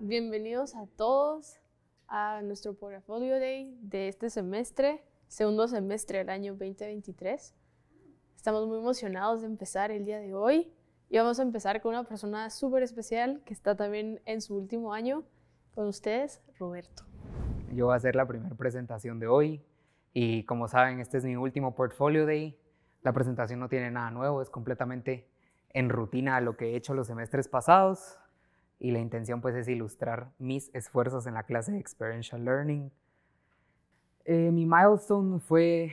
Bienvenidos a todos a nuestro Portfolio Day de este semestre, segundo semestre del año 2023. Estamos muy emocionados de empezar el día de hoy y vamos a empezar con una persona súper especial que está también en su último año con ustedes, Roberto. Yo voy a hacer la primera presentación de hoy y como saben, este es mi último Portfolio Day. La presentación no tiene nada nuevo, es completamente en rutina a lo que he hecho los semestres pasados y la intención pues es ilustrar mis esfuerzos en la clase de Experiential Learning. Eh, mi milestone fue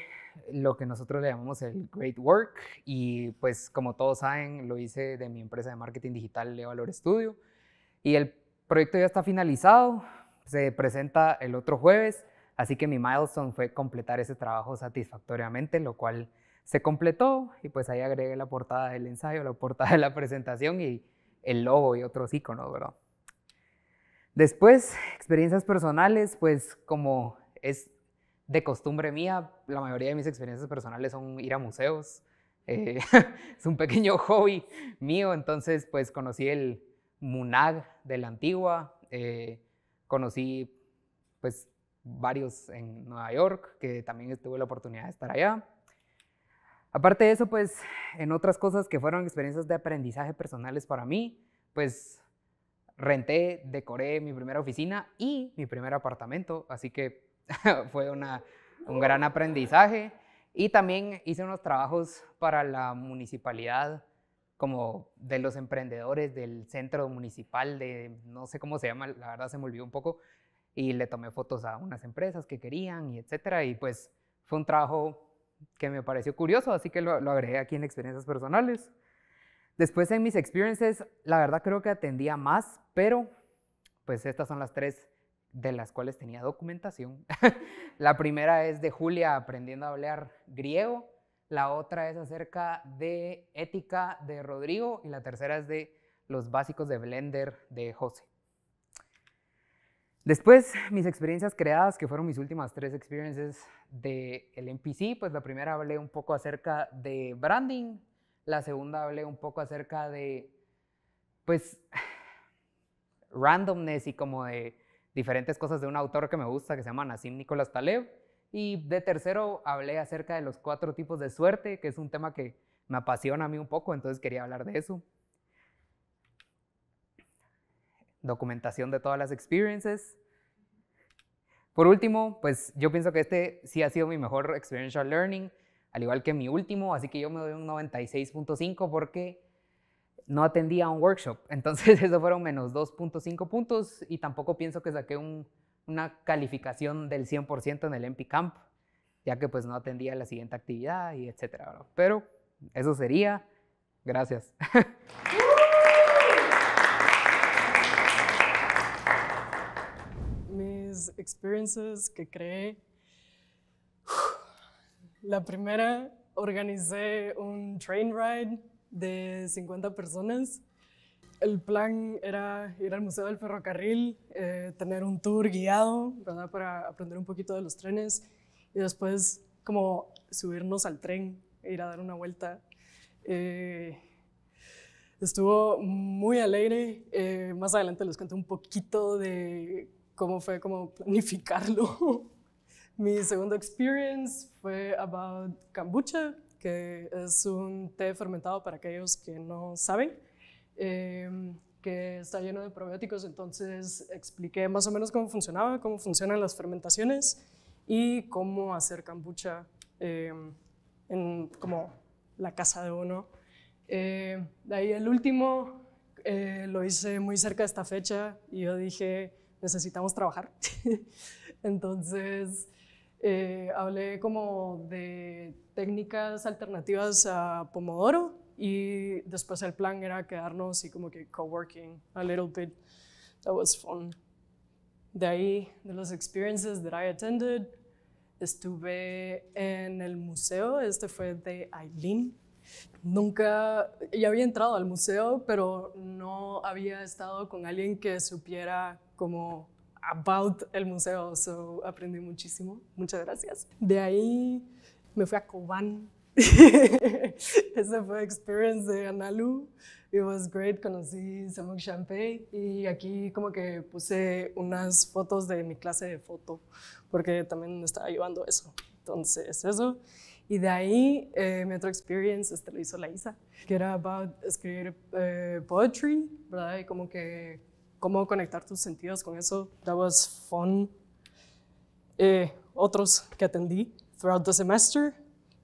lo que nosotros le llamamos el Great Work y pues como todos saben lo hice de mi empresa de marketing digital Leo Valor Studio y el proyecto ya está finalizado, se presenta el otro jueves, así que mi milestone fue completar ese trabajo satisfactoriamente, lo cual se completó y pues ahí agregué la portada del ensayo, la portada de la presentación y el logo y otros iconos, ¿verdad? Después, experiencias personales, pues como es de costumbre mía, la mayoría de mis experiencias personales son ir a museos. Eh, es un pequeño hobby mío, entonces pues conocí el Munag de la Antigua, eh, conocí pues varios en Nueva York, que también tuve la oportunidad de estar allá. Aparte de eso, pues en otras cosas que fueron experiencias de aprendizaje personales para mí, pues renté, decoré mi primera oficina y mi primer apartamento, así que fue un gran aprendizaje. Y también hice unos trabajos para la municipalidad, como de los emprendedores del centro municipal de, no sé cómo se llama, la verdad se me olvidó un poco, y le tomé fotos a unas empresas que querían y etcétera, y pues fue un trabajo que me pareció curioso, así que lo, agregué aquí en experiencias personales. Después en mis experiences, la verdad creo que atendía más, pero pues estas son las tres de las cuales tenía documentación. la primera es de Julia aprendiendo a hablar griego, la otra es acerca de ética de Rodrigo y la tercera es de los básicos de Blender de José. Después, mis experiencias creadas, que fueron mis últimas tres experiencias del el MPC, pues la primera hablé un poco acerca de branding, la segunda hablé un poco acerca de, pues, randomness y como de diferentes cosas de un autor que me gusta, que se llama Nassim Nicolás Taleb. Y de tercero hablé acerca de los cuatro tipos de suerte, que es un tema que me apasiona a mí un poco, entonces quería hablar de eso. documentación de todas las experiencias. Por último, pues yo pienso que este sí ha sido mi mejor experiential learning, al igual que mi último, así que yo me doy un 96.5 porque no atendía a un workshop, entonces eso fueron menos 2.5 puntos y tampoco pienso que saqué una calificación del 100% en el MP Camp, ya que pues no atendía a la siguiente actividad y etcétera. Pero eso sería. Gracias. experiences experiencias que creé. La primera, organicé un train ride de 50 personas. El plan era ir al Museo del Ferrocarril, eh, tener un tour guiado, ¿verdad? Para aprender un poquito de los trenes y después como subirnos al tren e ir a dar una vuelta. Eh, estuvo muy alegre. Eh, más adelante les cuento un poquito de cómo fue como planificarlo. Mi segundo experience fue about kombucha, que es un té fermentado para aquellos que no saben, em, que está lleno de probióticos, entonces expliqué más o menos cómo funcionaba, cómo funcionan las fermentaciones y cómo hacer kombucha em, en como la casa de uno. Em, de ahí el último eh, lo hice muy cerca de esta fecha y yo dije, necesitamos trabajar. Entonces, eh, hablé como de técnicas alternativas a Pomodoro y después el plan era quedarnos y como que coworking a little bit. That was fun. De ahí, de las experiences that I attended, estuve en el museo, este fue de Aileen. Nunca, ya había entrado al museo, pero no había estado con alguien que supiera como about el museo, so aprendí muchísimo, muchas gracias. De ahí me fui a Cobán. Esa fue experience de Analu. It was great, conocí Samuk Champey y aquí como que puse unas fotos de mi clase de foto porque también me estaba llevando eso. Entonces, eso. Y de ahí eh, mi otra experience este, lo hizo la Isa, que era about escribir eh, poetry, ¿verdad? Y como que cómo conectar tus sentidos con eso. That was fun. Eh, otros que atendí throughout the semester.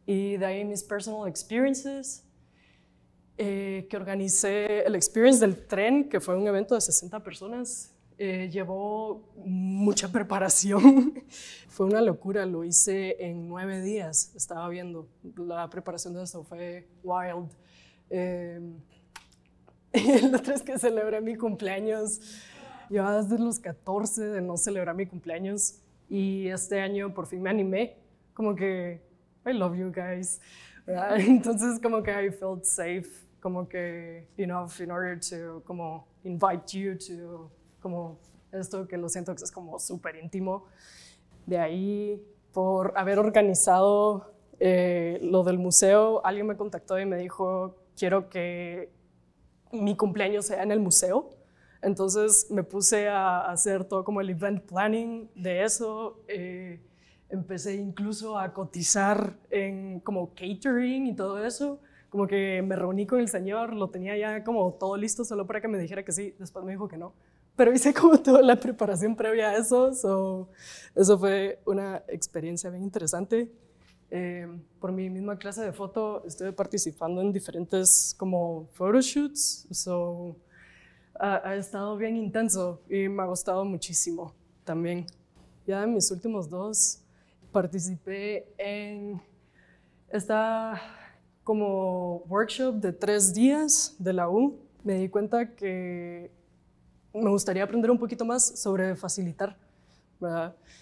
Y de ahí mis personal experiences. Eh, que organicé el Experience del Tren, que fue un evento de 60 personas. Eh, llevó mucha preparación. fue una locura, lo hice en nueve días. Estaba viendo, la preparación de eso. fue wild. Y el otro es que celebré mi cumpleaños. Yo desde los 14 de no celebrar mi cumpleaños. Y este año por fin me animé. Como que, I love you guys. Entonces, como que I felt safe. Como que know, in order to, como, invite you to, como, esto que lo siento que es como súper íntimo. De ahí, por haber organizado eh, lo del museo, alguien me contactó y me dijo, quiero que mi cumpleaños sea en el museo. Entonces me puse a hacer todo como el event planning de eso. Eh, empecé incluso a cotizar en como catering y todo eso. Como que me reuní con el señor, lo tenía ya como todo listo solo para que me dijera que sí. Después me dijo que no. Pero hice como toda la preparación previa a eso. eso fue una experiencia bien interesante. Eh, por mi misma clase de foto estuve participando en diferentes como photoshoots, so ha, ha, estado bien intenso y me ha gustado muchísimo también. Ya en mis últimos dos participé en esta como workshop de tres días de la U. Me di cuenta que me gustaría aprender un poquito más sobre facilitar,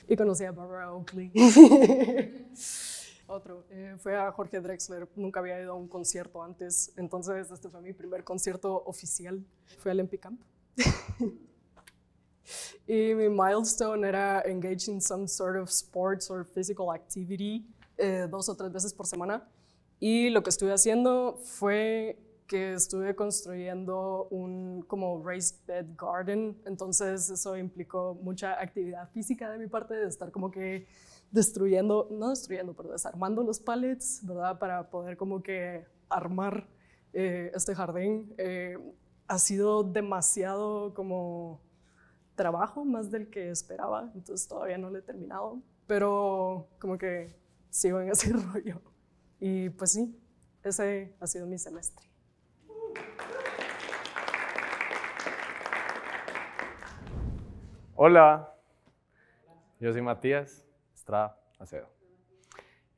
Y conocí a Barbara Oakley. Otro, eh, fue a Jorge Drexler, nunca había ido a un concierto antes, entonces este fue mi primer concierto oficial, fue al MP y mi milestone era engage in some sort of sports or physical activity eh, dos o tres veces por semana. Y lo que estuve haciendo fue que estuve construyendo un como raised bed garden, entonces eso implicó mucha actividad física de mi parte, de estar como que destruyendo, no destruyendo, pero desarmando los palets, ¿verdad? Para poder como que armar eh, este jardín. Eh, ha sido demasiado como trabajo, más del que esperaba, entonces todavía no lo he terminado, pero como que sigo en ese rollo. Y pues sí, ese ha sido mi semestre. Hola, yo soy Matías. Estrada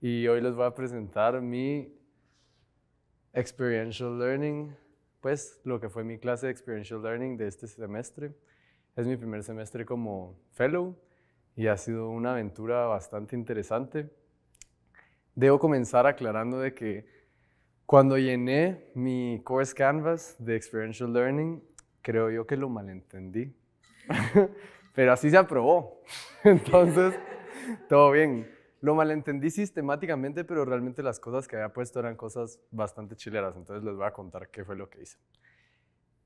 Y hoy les voy a presentar mi Experiential Learning, pues lo que fue mi clase de Experiential Learning de este semestre. Es mi primer semestre como fellow y ha sido una aventura bastante interesante. Debo comenzar aclarando de que cuando llené mi Course Canvas de Experiential Learning, creo yo que lo malentendí, pero así se aprobó. Entonces... Todo bien. Lo malentendí sistemáticamente, pero realmente las cosas que había puesto eran cosas bastante chileras, entonces les voy a contar qué fue lo que hice.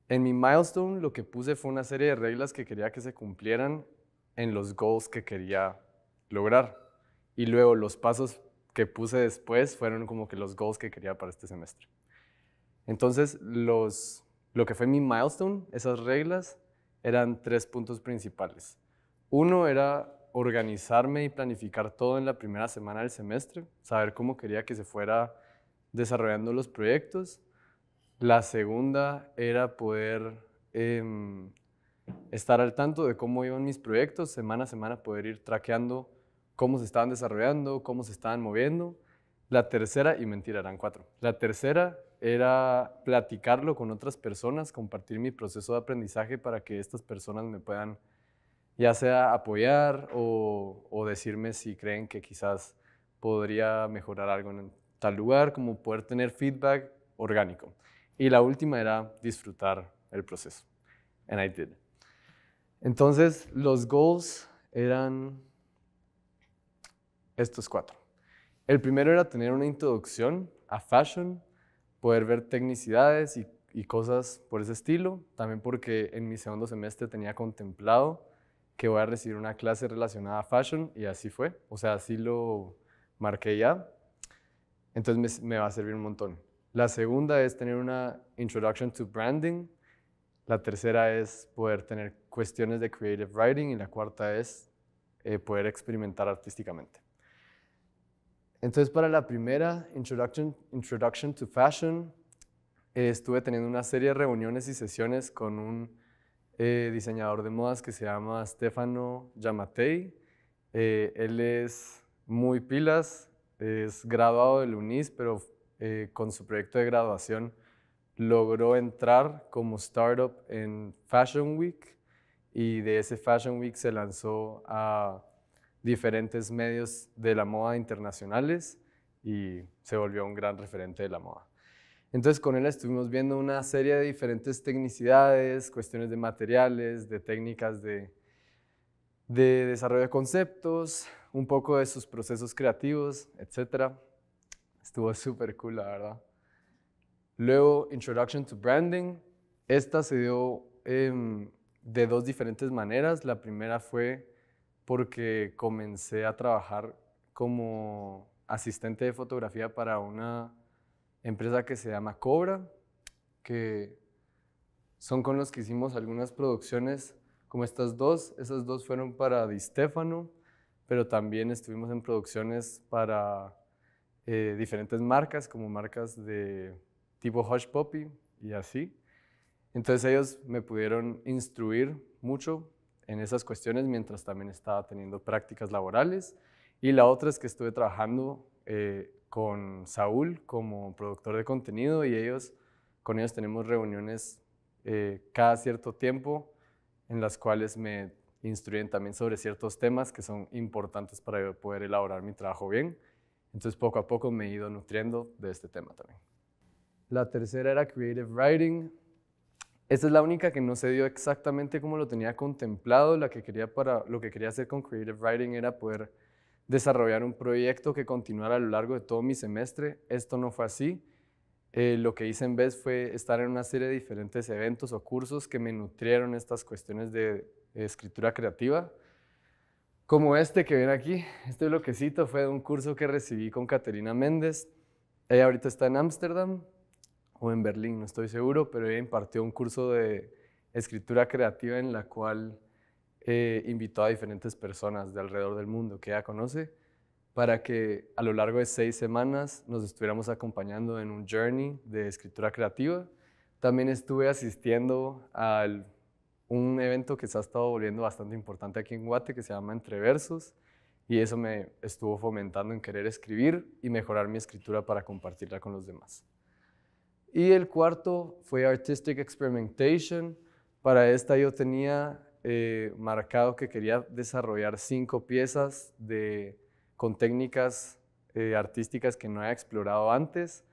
En mi milestone lo que puse fue una serie de reglas que quería que se cumplieran en los goals que quería lograr. Y luego los pasos que puse después fueron como que los goals que quería para este semestre. Entonces, lo que fue mi milestone, esas reglas, eran tres puntos principales. Uno era organizarme y planificar todo en la primera semana del semestre, saber cómo quería que se fuera desarrollando los proyectos. La segunda era poder em, estar al tanto de cómo iban mis proyectos, semana a semana poder ir traqueando cómo se estaban desarrollando, cómo se estaban moviendo. La tercera, y mentira, eran cuatro. La tercera era platicarlo con otras personas, compartir mi proceso de aprendizaje para que estas personas me puedan ya sea apoyar o, decirme si creen que quizás podría mejorar algo en tal lugar, como poder tener feedback orgánico. Y la última era disfrutar el proceso. And I did. Entonces, los goals eran estos cuatro. El primero era tener una introducción a fashion, poder ver tecnicidades y cosas por ese estilo, también porque en mi segundo semestre tenía contemplado que voy a recibir una clase relacionada a fashion y así fue. O sea, así lo marqué ya. Entonces me, va a servir un montón. La segunda es tener una Introduction to Branding. La tercera es poder tener cuestiones de creative writing y la cuarta es eh, poder experimentar artísticamente. Entonces para la primera, Introduction, Introduction to Fashion, estuve teniendo una serie de reuniones y sesiones con un eh, diseñador de modas que se llama Stefano Yamatei. Eh, él es muy pilas, es graduado del UNIS, pero eh, con su proyecto de graduación logró entrar como startup en Fashion Week y de ese Fashion Week se lanzó a diferentes medios de la moda internacionales y se volvió un gran referente de la moda. Entonces con él estuvimos viendo una serie de diferentes tecnicidades, cuestiones de materiales, de técnicas de, desarrollo de conceptos, un poco de sus procesos creativos, etc. Estuvo súper cool, la verdad. Luego, Introduction to Branding. Esta se dio em, de dos diferentes maneras. La primera fue porque comencé a trabajar como asistente de fotografía para una empresa que se llama Cobra, que son con los que hicimos algunas producciones como estas dos. Esas dos fueron para Di Stefano, pero también estuvimos en producciones para eh, diferentes marcas, como marcas de tipo Hush Poppy y así. Entonces ellos me pudieron instruir mucho en esas cuestiones mientras también estaba teniendo prácticas laborales. Y la otra es que estuve trabajando eh, con Saúl como productor de contenido y ellos, con ellos tenemos reuniones eh, cada cierto tiempo en las cuales me instruyen también sobre ciertos temas que son importantes para poder elaborar mi trabajo bien. Entonces poco a poco me he ido nutriendo de este tema también. La tercera era Creative Writing. Esta es la única que no se dio exactamente como lo tenía contemplado. La que quería para, lo que quería hacer con Creative Writing era poder desarrollar un proyecto que continuara a lo largo de todo mi semestre. Esto no fue así. Eh, lo que hice en vez fue estar en una serie de diferentes eventos o cursos que me nutrieron estas cuestiones de escritura creativa, como este que ven aquí. Este bloquecito fue de un curso que recibí con Caterina Méndez. Ella ahorita está en Ámsterdam o en Berlín, no estoy seguro, pero ella impartió un curso de escritura creativa en la cual invitó a diferentes personas de alrededor del mundo que ya conoce para que a lo largo de seis semanas nos estuviéramos acompañando en un journey de escritura creativa. También estuve asistiendo a un evento que se ha estado volviendo bastante importante aquí en Guate que se llama Entre Versos y eso me estuvo fomentando en querer escribir y mejorar mi escritura para compartirla con los demás. Y el cuarto fue Artistic Experimentation. Para esta yo tenía eh, marcado que quería desarrollar cinco piezas de, con técnicas eh, artísticas que no había explorado antes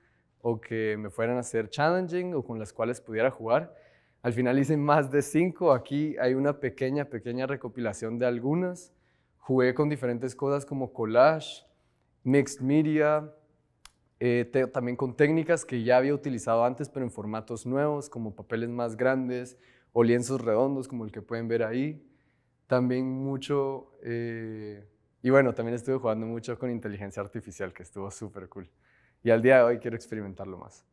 o que me fueran a ser challenging o con las cuales pudiera jugar. Al final hice más de cinco, aquí hay una pequeña, pequeña recopilación de algunas. Jugué con diferentes cosas como collage, mixed media, eh, también con técnicas que ya había utilizado antes pero en formatos nuevos, como papeles más grandes o lienzos redondos como el que pueden ver ahí. También mucho, eh, y bueno, también estuve jugando mucho con inteligencia artificial, que estuvo súper cool. Y al día de hoy quiero experimentarlo más.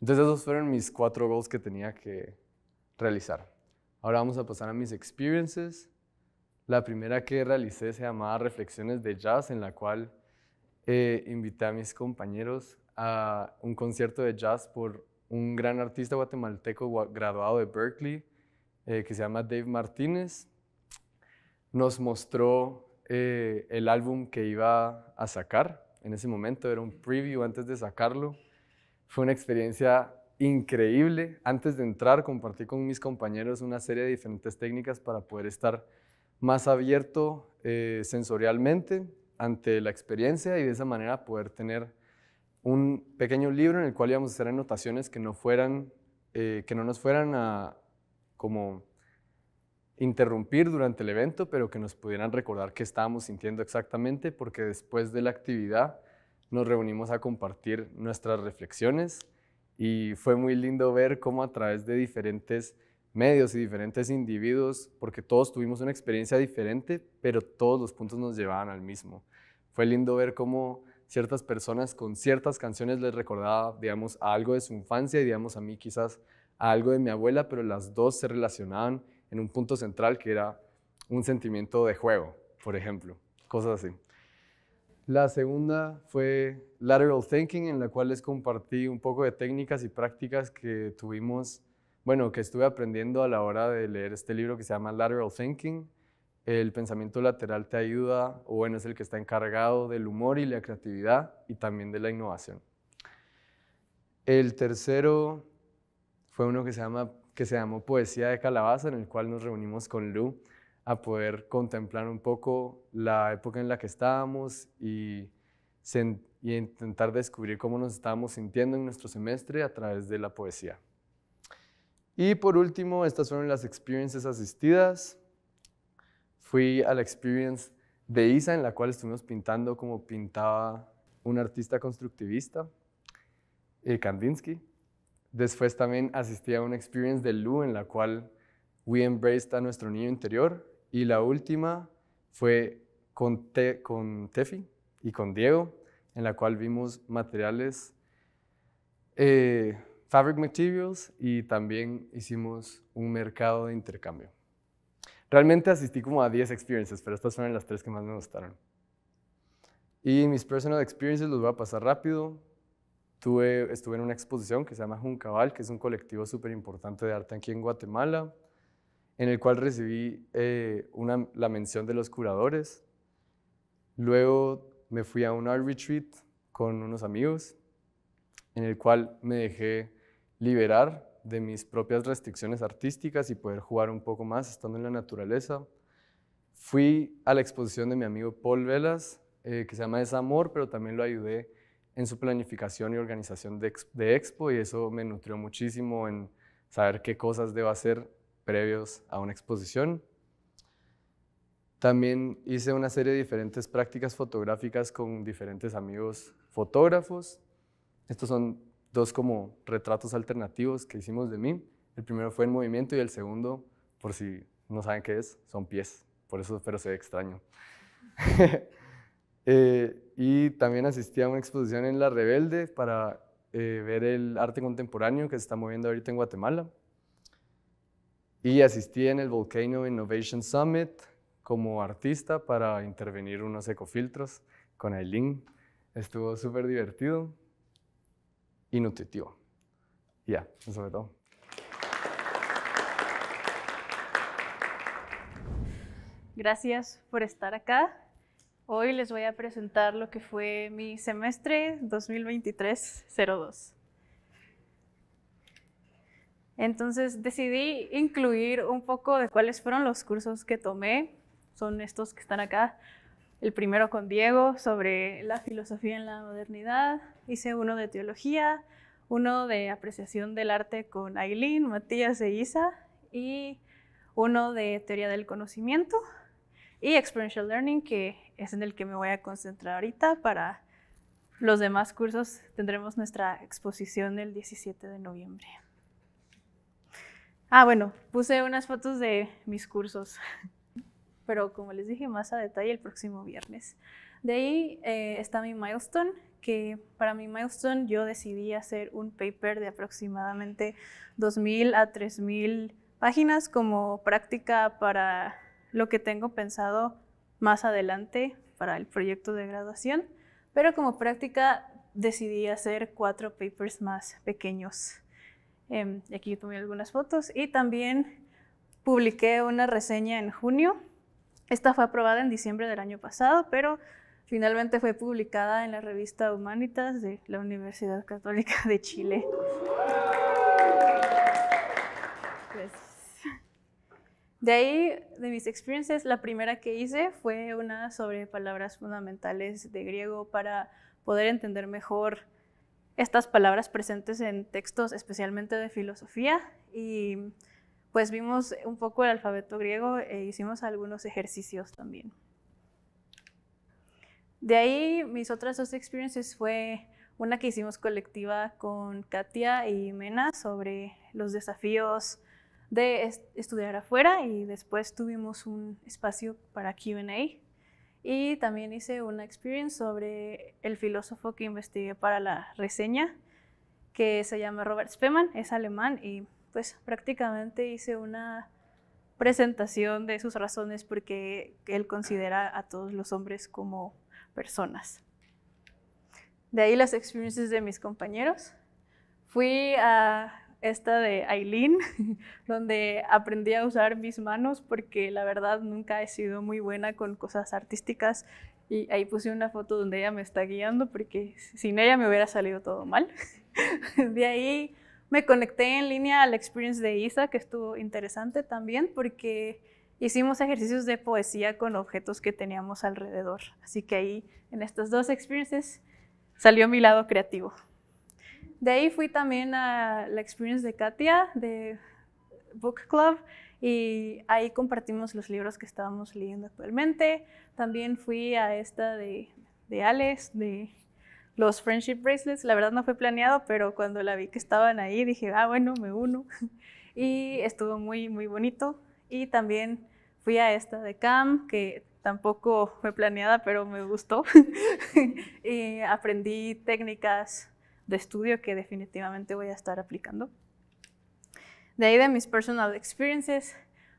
Entonces esos fueron mis cuatro goals que tenía que realizar. Ahora vamos a pasar a mis experiences. La primera que realicé se llamaba Reflexiones de Jazz, en la cual eh, invité a mis compañeros a un concierto de jazz por un gran artista guatemalteco graduado de Berkeley eh, que se llama Dave Martínez, nos mostró eh, el álbum que iba a sacar. En ese momento era un preview antes de sacarlo. Fue una experiencia increíble. Antes de entrar compartí con mis compañeros una serie de diferentes técnicas para poder estar más abierto eh, sensorialmente ante la experiencia y de esa manera poder tener un pequeño libro en el cual íbamos a hacer anotaciones que no fueran que no nos fueran a como interrumpir durante el evento, pero que nos pudieran recordar qué estábamos sintiendo exactamente, porque después de la actividad nos reunimos a compartir nuestras reflexiones y fue muy lindo ver cómo a través de diferentes medios y diferentes individuos, porque todos tuvimos una experiencia diferente, pero todos los puntos nos llevaban al mismo. Fue lindo ver cómo ciertas personas con ciertas canciones les recordaba, digamos, algo de su infancia y, digamos, a mí quizás algo de mi abuela, pero las dos se relacionaban en un punto central que era un sentimiento de juego, por ejemplo, cosas así. La segunda fue Lateral Thinking, en la cual les compartí un poco de técnicas y prácticas que tuvimos, bueno, que estuve aprendiendo a la hora de leer este libro que se llama Lateral Thinking. El pensamiento lateral te ayuda, o bueno, es el que está encargado del humor y la creatividad y también de la innovación. El tercero fue uno que se, llama, que se llamó Poesía de Calabaza, en el cual nos reunimos con Lu a poder contemplar un poco la época en la que estábamos y, intentar descubrir cómo nos estábamos sintiendo en nuestro semestre a través de la poesía. Y por último, estas fueron las experiencias asistidas. Fui a la experience de Isa, en la cual estuvimos pintando como pintaba un artista constructivista, el eh, Kandinsky. Después también asistí a una experience de Lu en la cual we embraced a nuestro niño interior. Y la última fue con, teffi con Tefi y con Diego, en la cual vimos materiales, eh, fabric materials y también hicimos un mercado de intercambio. Realmente asistí como a 10 experiences, pero estas fueron las tres que más me gustaron. Y mis personal experiences los voy a pasar rápido estuve en una exposición que se llama Juncabal, que es un colectivo súper importante de arte aquí en Guatemala, en el cual recibí eh, la mención de los curadores. Luego me fui a un art retreat con unos amigos, en el cual me dejé liberar de mis propias restricciones artísticas y poder jugar un poco más estando en la naturaleza. Fui a la exposición de mi amigo Paul Velas, eh, que se llama Es Amor, pero también lo ayudé en su planificación y organización de, de Expo y eso me nutrió muchísimo en saber qué cosas debo hacer previos a una exposición. También hice una serie de diferentes prácticas fotográficas con diferentes amigos fotógrafos. Estos son dos como retratos alternativos que hicimos de mí. El primero fue en movimiento y el segundo, por si no saben qué es, son pies. Por eso, pero se extraño. Eh, y también asistí a una exposición en La Rebelde para eh, ver el arte contemporáneo que se está moviendo ahorita en Guatemala. Y asistí en el Volcano Innovation Summit como artista para intervenir unos ecofiltros con Aileen. Estuvo súper divertido y nutritivo. Ya, eso es todo. Gracias por estar acá. Hoy les voy a presentar lo que fue mi semestre 2023-02. Entonces decidí incluir un poco de cuáles fueron los cursos que tomé. Son estos que están acá. El primero con Diego sobre la filosofía en la modernidad. Hice uno de teología, uno de apreciación del arte con Aileen, Matías e Isa y uno de teoría del conocimiento y experiential learning que es en el que me voy a concentrar ahorita. Para los demás cursos tendremos nuestra exposición el 17 de noviembre. Ah, bueno, puse unas fotos de mis cursos, pero como les dije más a detalle el próximo viernes. De ahí eh, está mi milestone, que para mi milestone yo decidí hacer un paper de aproximadamente 2.000 a 3.000 páginas como práctica para lo que tengo pensado más adelante para el proyecto de graduación, pero como práctica decidí hacer cuatro papers más pequeños. Eh, aquí tomé algunas fotos y también publiqué una reseña en junio. Esta fue aprobada en diciembre del año pasado, pero finalmente fue publicada en la revista Humanitas de la Universidad Católica de Chile. De ahí, de mis experiencias, la primera que hice fue una sobre palabras fundamentales de griego para poder entender mejor estas palabras presentes en textos especialmente de filosofía y pues vimos un poco el alfabeto griego e hicimos algunos ejercicios también. De ahí mis otras dos experiencias fue una que hicimos colectiva con Katia y Mena sobre los desafíos de estudiar afuera y después tuvimos un espacio para QA. Y también hice una experience sobre el filósofo que investigué para la reseña, que se llama Robert Spemann, es alemán y pues prácticamente hice una presentación de sus razones porque él considera a todos los hombres como personas. De ahí las experiencias de mis compañeros. Fui a esta de Aileen, donde aprendí a usar mis manos porque la verdad nunca he sido muy buena con cosas artísticas y ahí puse una foto donde ella me está guiando porque sin ella me hubiera salido todo mal. De ahí me conecté en línea a la experience de Isa, que estuvo interesante también porque hicimos ejercicios de poesía con objetos que teníamos alrededor. Así que ahí en estas dos experiences salió mi lado creativo. De ahí fui también a la experiencia de Katia, de Book Club, y ahí compartimos los libros que estábamos leyendo actualmente. También fui a esta de, de Alex, de los Friendship Bracelets. La verdad no fue planeado, pero cuando la vi que estaban ahí dije, ah, bueno, me uno. Y estuvo muy, muy bonito. Y también fui a esta de CAM, que tampoco fue planeada, pero me gustó. y aprendí técnicas de estudio que definitivamente voy a estar aplicando. De ahí de mis personal experiences,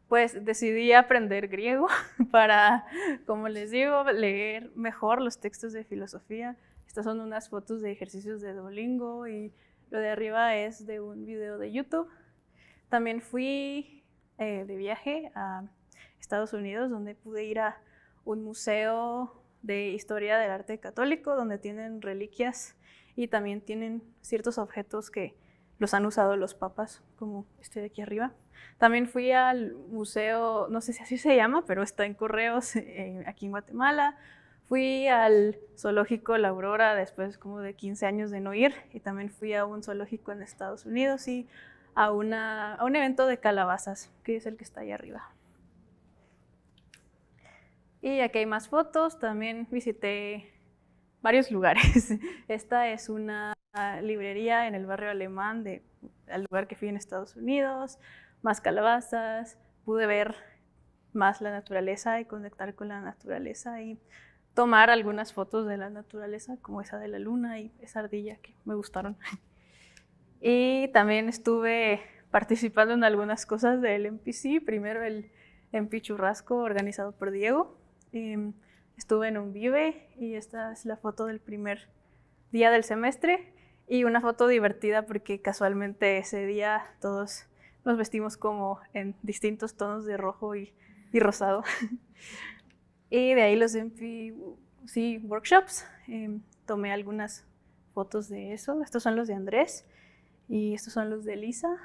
pues decidí aprender griego para, como les digo, leer mejor los textos de filosofía. Estas son unas fotos de ejercicios de Duolingo y lo de arriba es de un video de YouTube. También fui eh, de viaje a Estados Unidos, donde pude ir a un museo de historia del arte católico, donde tienen reliquias y también tienen ciertos objetos que los han usado los papas, como este de aquí arriba. También fui al museo, no sé si así se llama, pero está en Correos, aquí en Guatemala. Fui al zoológico La Aurora después como de 15 años de no ir y también fui a un zoológico en Estados Unidos y a, una, a un evento de calabazas, que es el que está ahí arriba. Y aquí hay más fotos, también visité varios lugares. Esta es una librería en el barrio alemán de lugar que fui en Estados Unidos, más calabazas, pude ver más la naturaleza y conectar con la naturaleza y tomar algunas fotos de la naturaleza, como esa de la luna y esa ardilla que me gustaron. Y también estuve participando en algunas cosas del MPC, primero el MPC Churrasco organizado por Diego. Em, estuve en un vive y esta es la foto del primer día del semestre y una foto divertida porque casualmente ese día todos nos vestimos como en distintos tonos de rojo y, y rosado. y de ahí los MP, em sí, workshops. Em, tomé algunas fotos de eso. Estos son los de Andrés y estos son los de Lisa.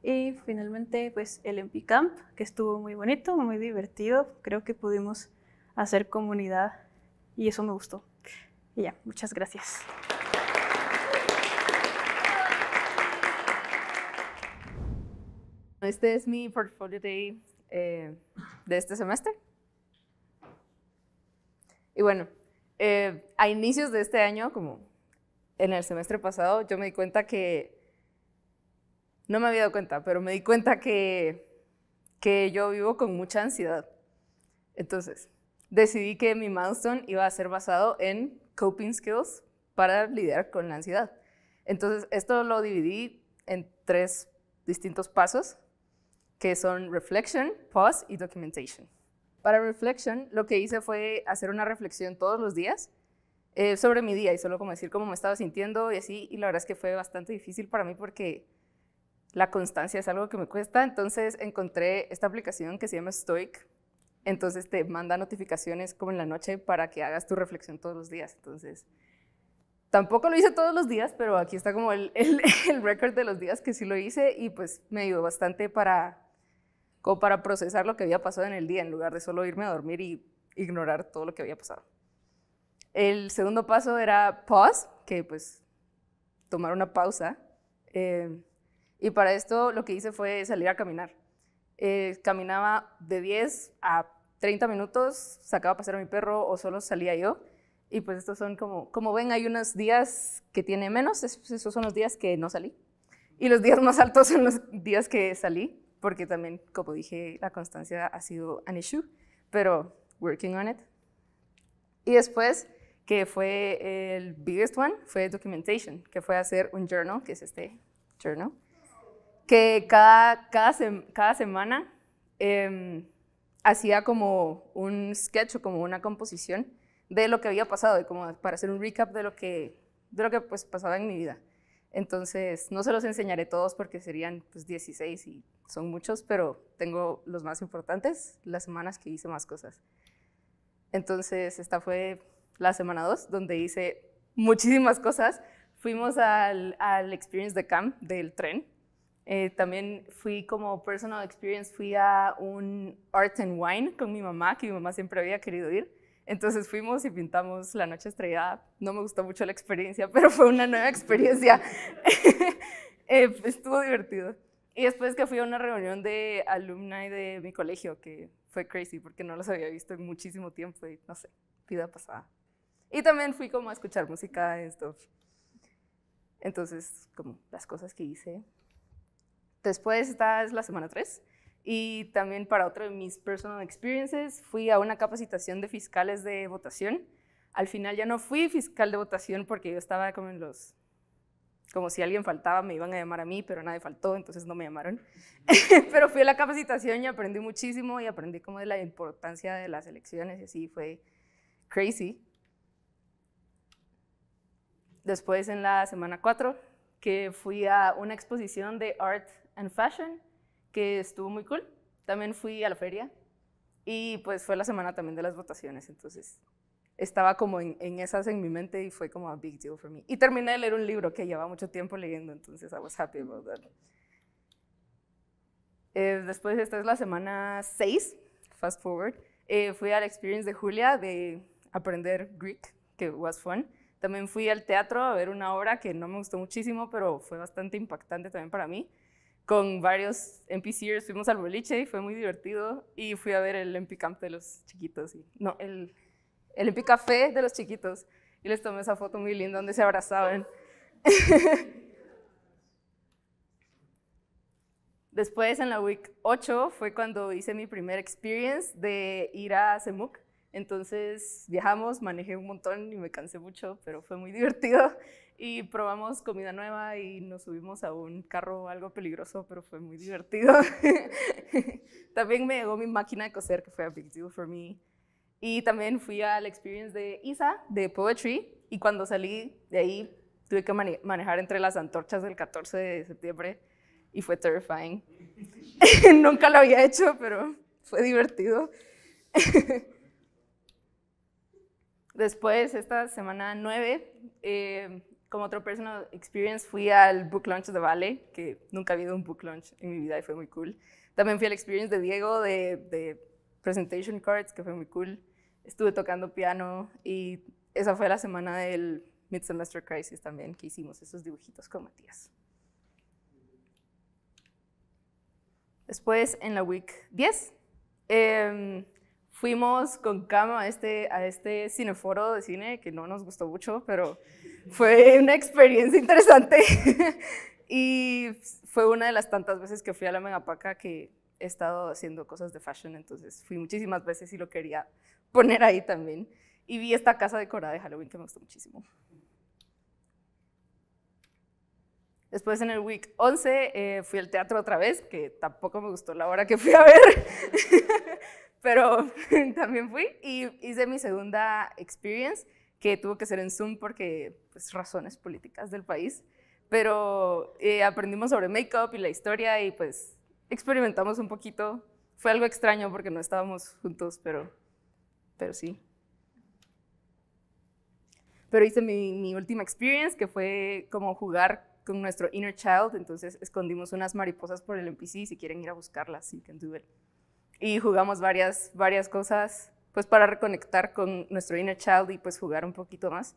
Y finalmente, pues el MP em Camp, que estuvo muy bonito, muy divertido. Creo que pudimos hacer comunidad y eso me gustó. Y ya, muchas gracias. Este es mi portfolio eh, de este semestre. Y bueno, eh, a inicios de este año, como en el semestre pasado, yo me di cuenta que, no me había dado cuenta, pero me di cuenta que, que yo vivo con mucha ansiedad. Entonces, decidí que mi milestone iba a ser basado en coping skills para lidiar con la ansiedad. Entonces, esto lo dividí en tres distintos pasos, que son reflection, pause y documentation. Para reflection, lo que hice fue hacer una reflexión todos los días eh, sobre mi día y solo como decir cómo me estaba sintiendo y así. Y la verdad es que fue bastante difícil para mí porque la constancia es algo que me cuesta. Entonces encontré esta aplicación que se llama Stoic, entonces te manda notificaciones como en la noche para que hagas tu reflexión todos los días. Entonces, tampoco lo hice todos los días, pero aquí está como el, el, récord de los días que sí lo hice y pues me ayudó bastante para, como para procesar lo que había pasado en el día en lugar de solo irme a dormir y ignorar todo lo que había pasado. El segundo paso era pause, que pues tomar una pausa. Eh, y para esto lo que hice fue salir a caminar. Eh, caminaba de 10 a 30 minutos sacaba a pasear a mi perro o solo salía yo. Y pues estos son como, como ven, hay unos días que tiene menos, pues, esos son los días que no salí. Y los días más altos son los días que salí, porque también, como dije, la constancia ha sido an issue, pero working on it. Y después, que fue el biggest one, fue documentation, que fue hacer un journal, que es este journal, que cada, cada, cada semana... Em, hacía como un sketch o como una composición de lo que había pasado y como para hacer un recap de lo que, de que pues, pasaba en mi vida. Entonces, no se los enseñaré todos porque serían pues, 16 y son muchos, pero tengo los más importantes, las semanas que hice más cosas. Entonces, esta fue la semana 2, donde hice muchísimas cosas. Fuimos al, al Experience de Camp del tren, eh, también fui como personal experience, fui a un art and Wine con mi mamá, que mi mamá siempre había querido ir. Entonces fuimos y pintamos La Noche Estrellada. No me gustó mucho la experiencia, pero fue una nueva experiencia. Eh, estuvo divertido. Y después que fui a una reunión de alumni de mi colegio, que fue crazy porque no los había visto en muchísimo tiempo y no sé, vida pasada. Y también fui como a escuchar música y stuff. Entonces, como las cosas que hice Después esta es la semana 3 y también para otro de mis personal experiences fui a una capacitación de fiscales de votación. Al final ya no fui fiscal de votación porque yo estaba como en los como si alguien faltaba, me iban a llamar a mí, pero nadie faltó, entonces no me llamaron. pero fui a la capacitación y aprendí muchísimo y aprendí como de la importancia de las elecciones y así fue crazy. Después en la semana 4, que fui a una exposición de art and Fashion, que estuvo muy cool. También fui a la feria y pues fue la semana también de las votaciones, entonces estaba como en, esas en mi mente y fue como a big deal for me. Y terminé de leer un libro que llevaba mucho tiempo leyendo, entonces I was happy about that. Eh, después, esta es la semana 6, fast forward, eh, fui fui la experience de Julia de aprender Greek, que was fun. También fui al teatro a ver una obra que no me gustó muchísimo, pero fue bastante impactante también para mí con varios NPCers fuimos al boliche y fue muy divertido. Y fui a ver el MP Camp de los chiquitos. Y, no, el, el Café de los chiquitos. Y les tomé esa foto muy linda donde se abrazaban. Después, en la week 8, fue cuando hice mi primer experience de ir a CEMUC. Entonces viajamos, manejé un montón y me cansé mucho, pero fue muy divertido y probamos comida nueva y nos subimos a un carro algo peligroso, pero fue muy divertido. también me llegó mi máquina de coser, que fue a big deal for me. Y también fui a la experience de ISA, de Poetry, y cuando salí de ahí tuve que manejar entre las antorchas del 14 de septiembre y fue terrifying. Nunca lo había hecho, pero fue divertido. Después, esta semana 9, como otro personal experience fui al book launch de Vale, que nunca había habido un book launch en mi vida y fue muy cool. También fui al experience de Diego de, presentation cards, que fue muy cool. Estuve tocando piano y esa fue la semana del Mid Semester Crisis también, que hicimos esos dibujitos con Matías. Después, en la week 10, em, fuimos con Cam a este, a este cineforo de cine, que no nos gustó mucho, pero fue una experiencia interesante y fue una de las tantas veces que fui a la Megapaca que he estado haciendo cosas de fashion, entonces fui muchísimas veces y lo quería poner ahí también. Y vi esta casa decorada de Halloween que me gustó muchísimo. Después en el week 11 eh, fui al teatro otra vez, que tampoco me gustó la hora que fui a ver, pero también fui y hice mi segunda experience que tuvo que ser en Zoom porque pues, razones políticas del país, pero eh, aprendimos sobre make-up y la historia y pues experimentamos un poquito. Fue algo extraño porque no estábamos juntos, pero, pero sí. Pero hice mi, última experience que fue como jugar con nuestro inner child, entonces escondimos unas mariposas por el NPC, si quieren ir a buscarlas, you can do it. Y jugamos varias, varias cosas, pues para reconectar con nuestro inner child y pues jugar un poquito más.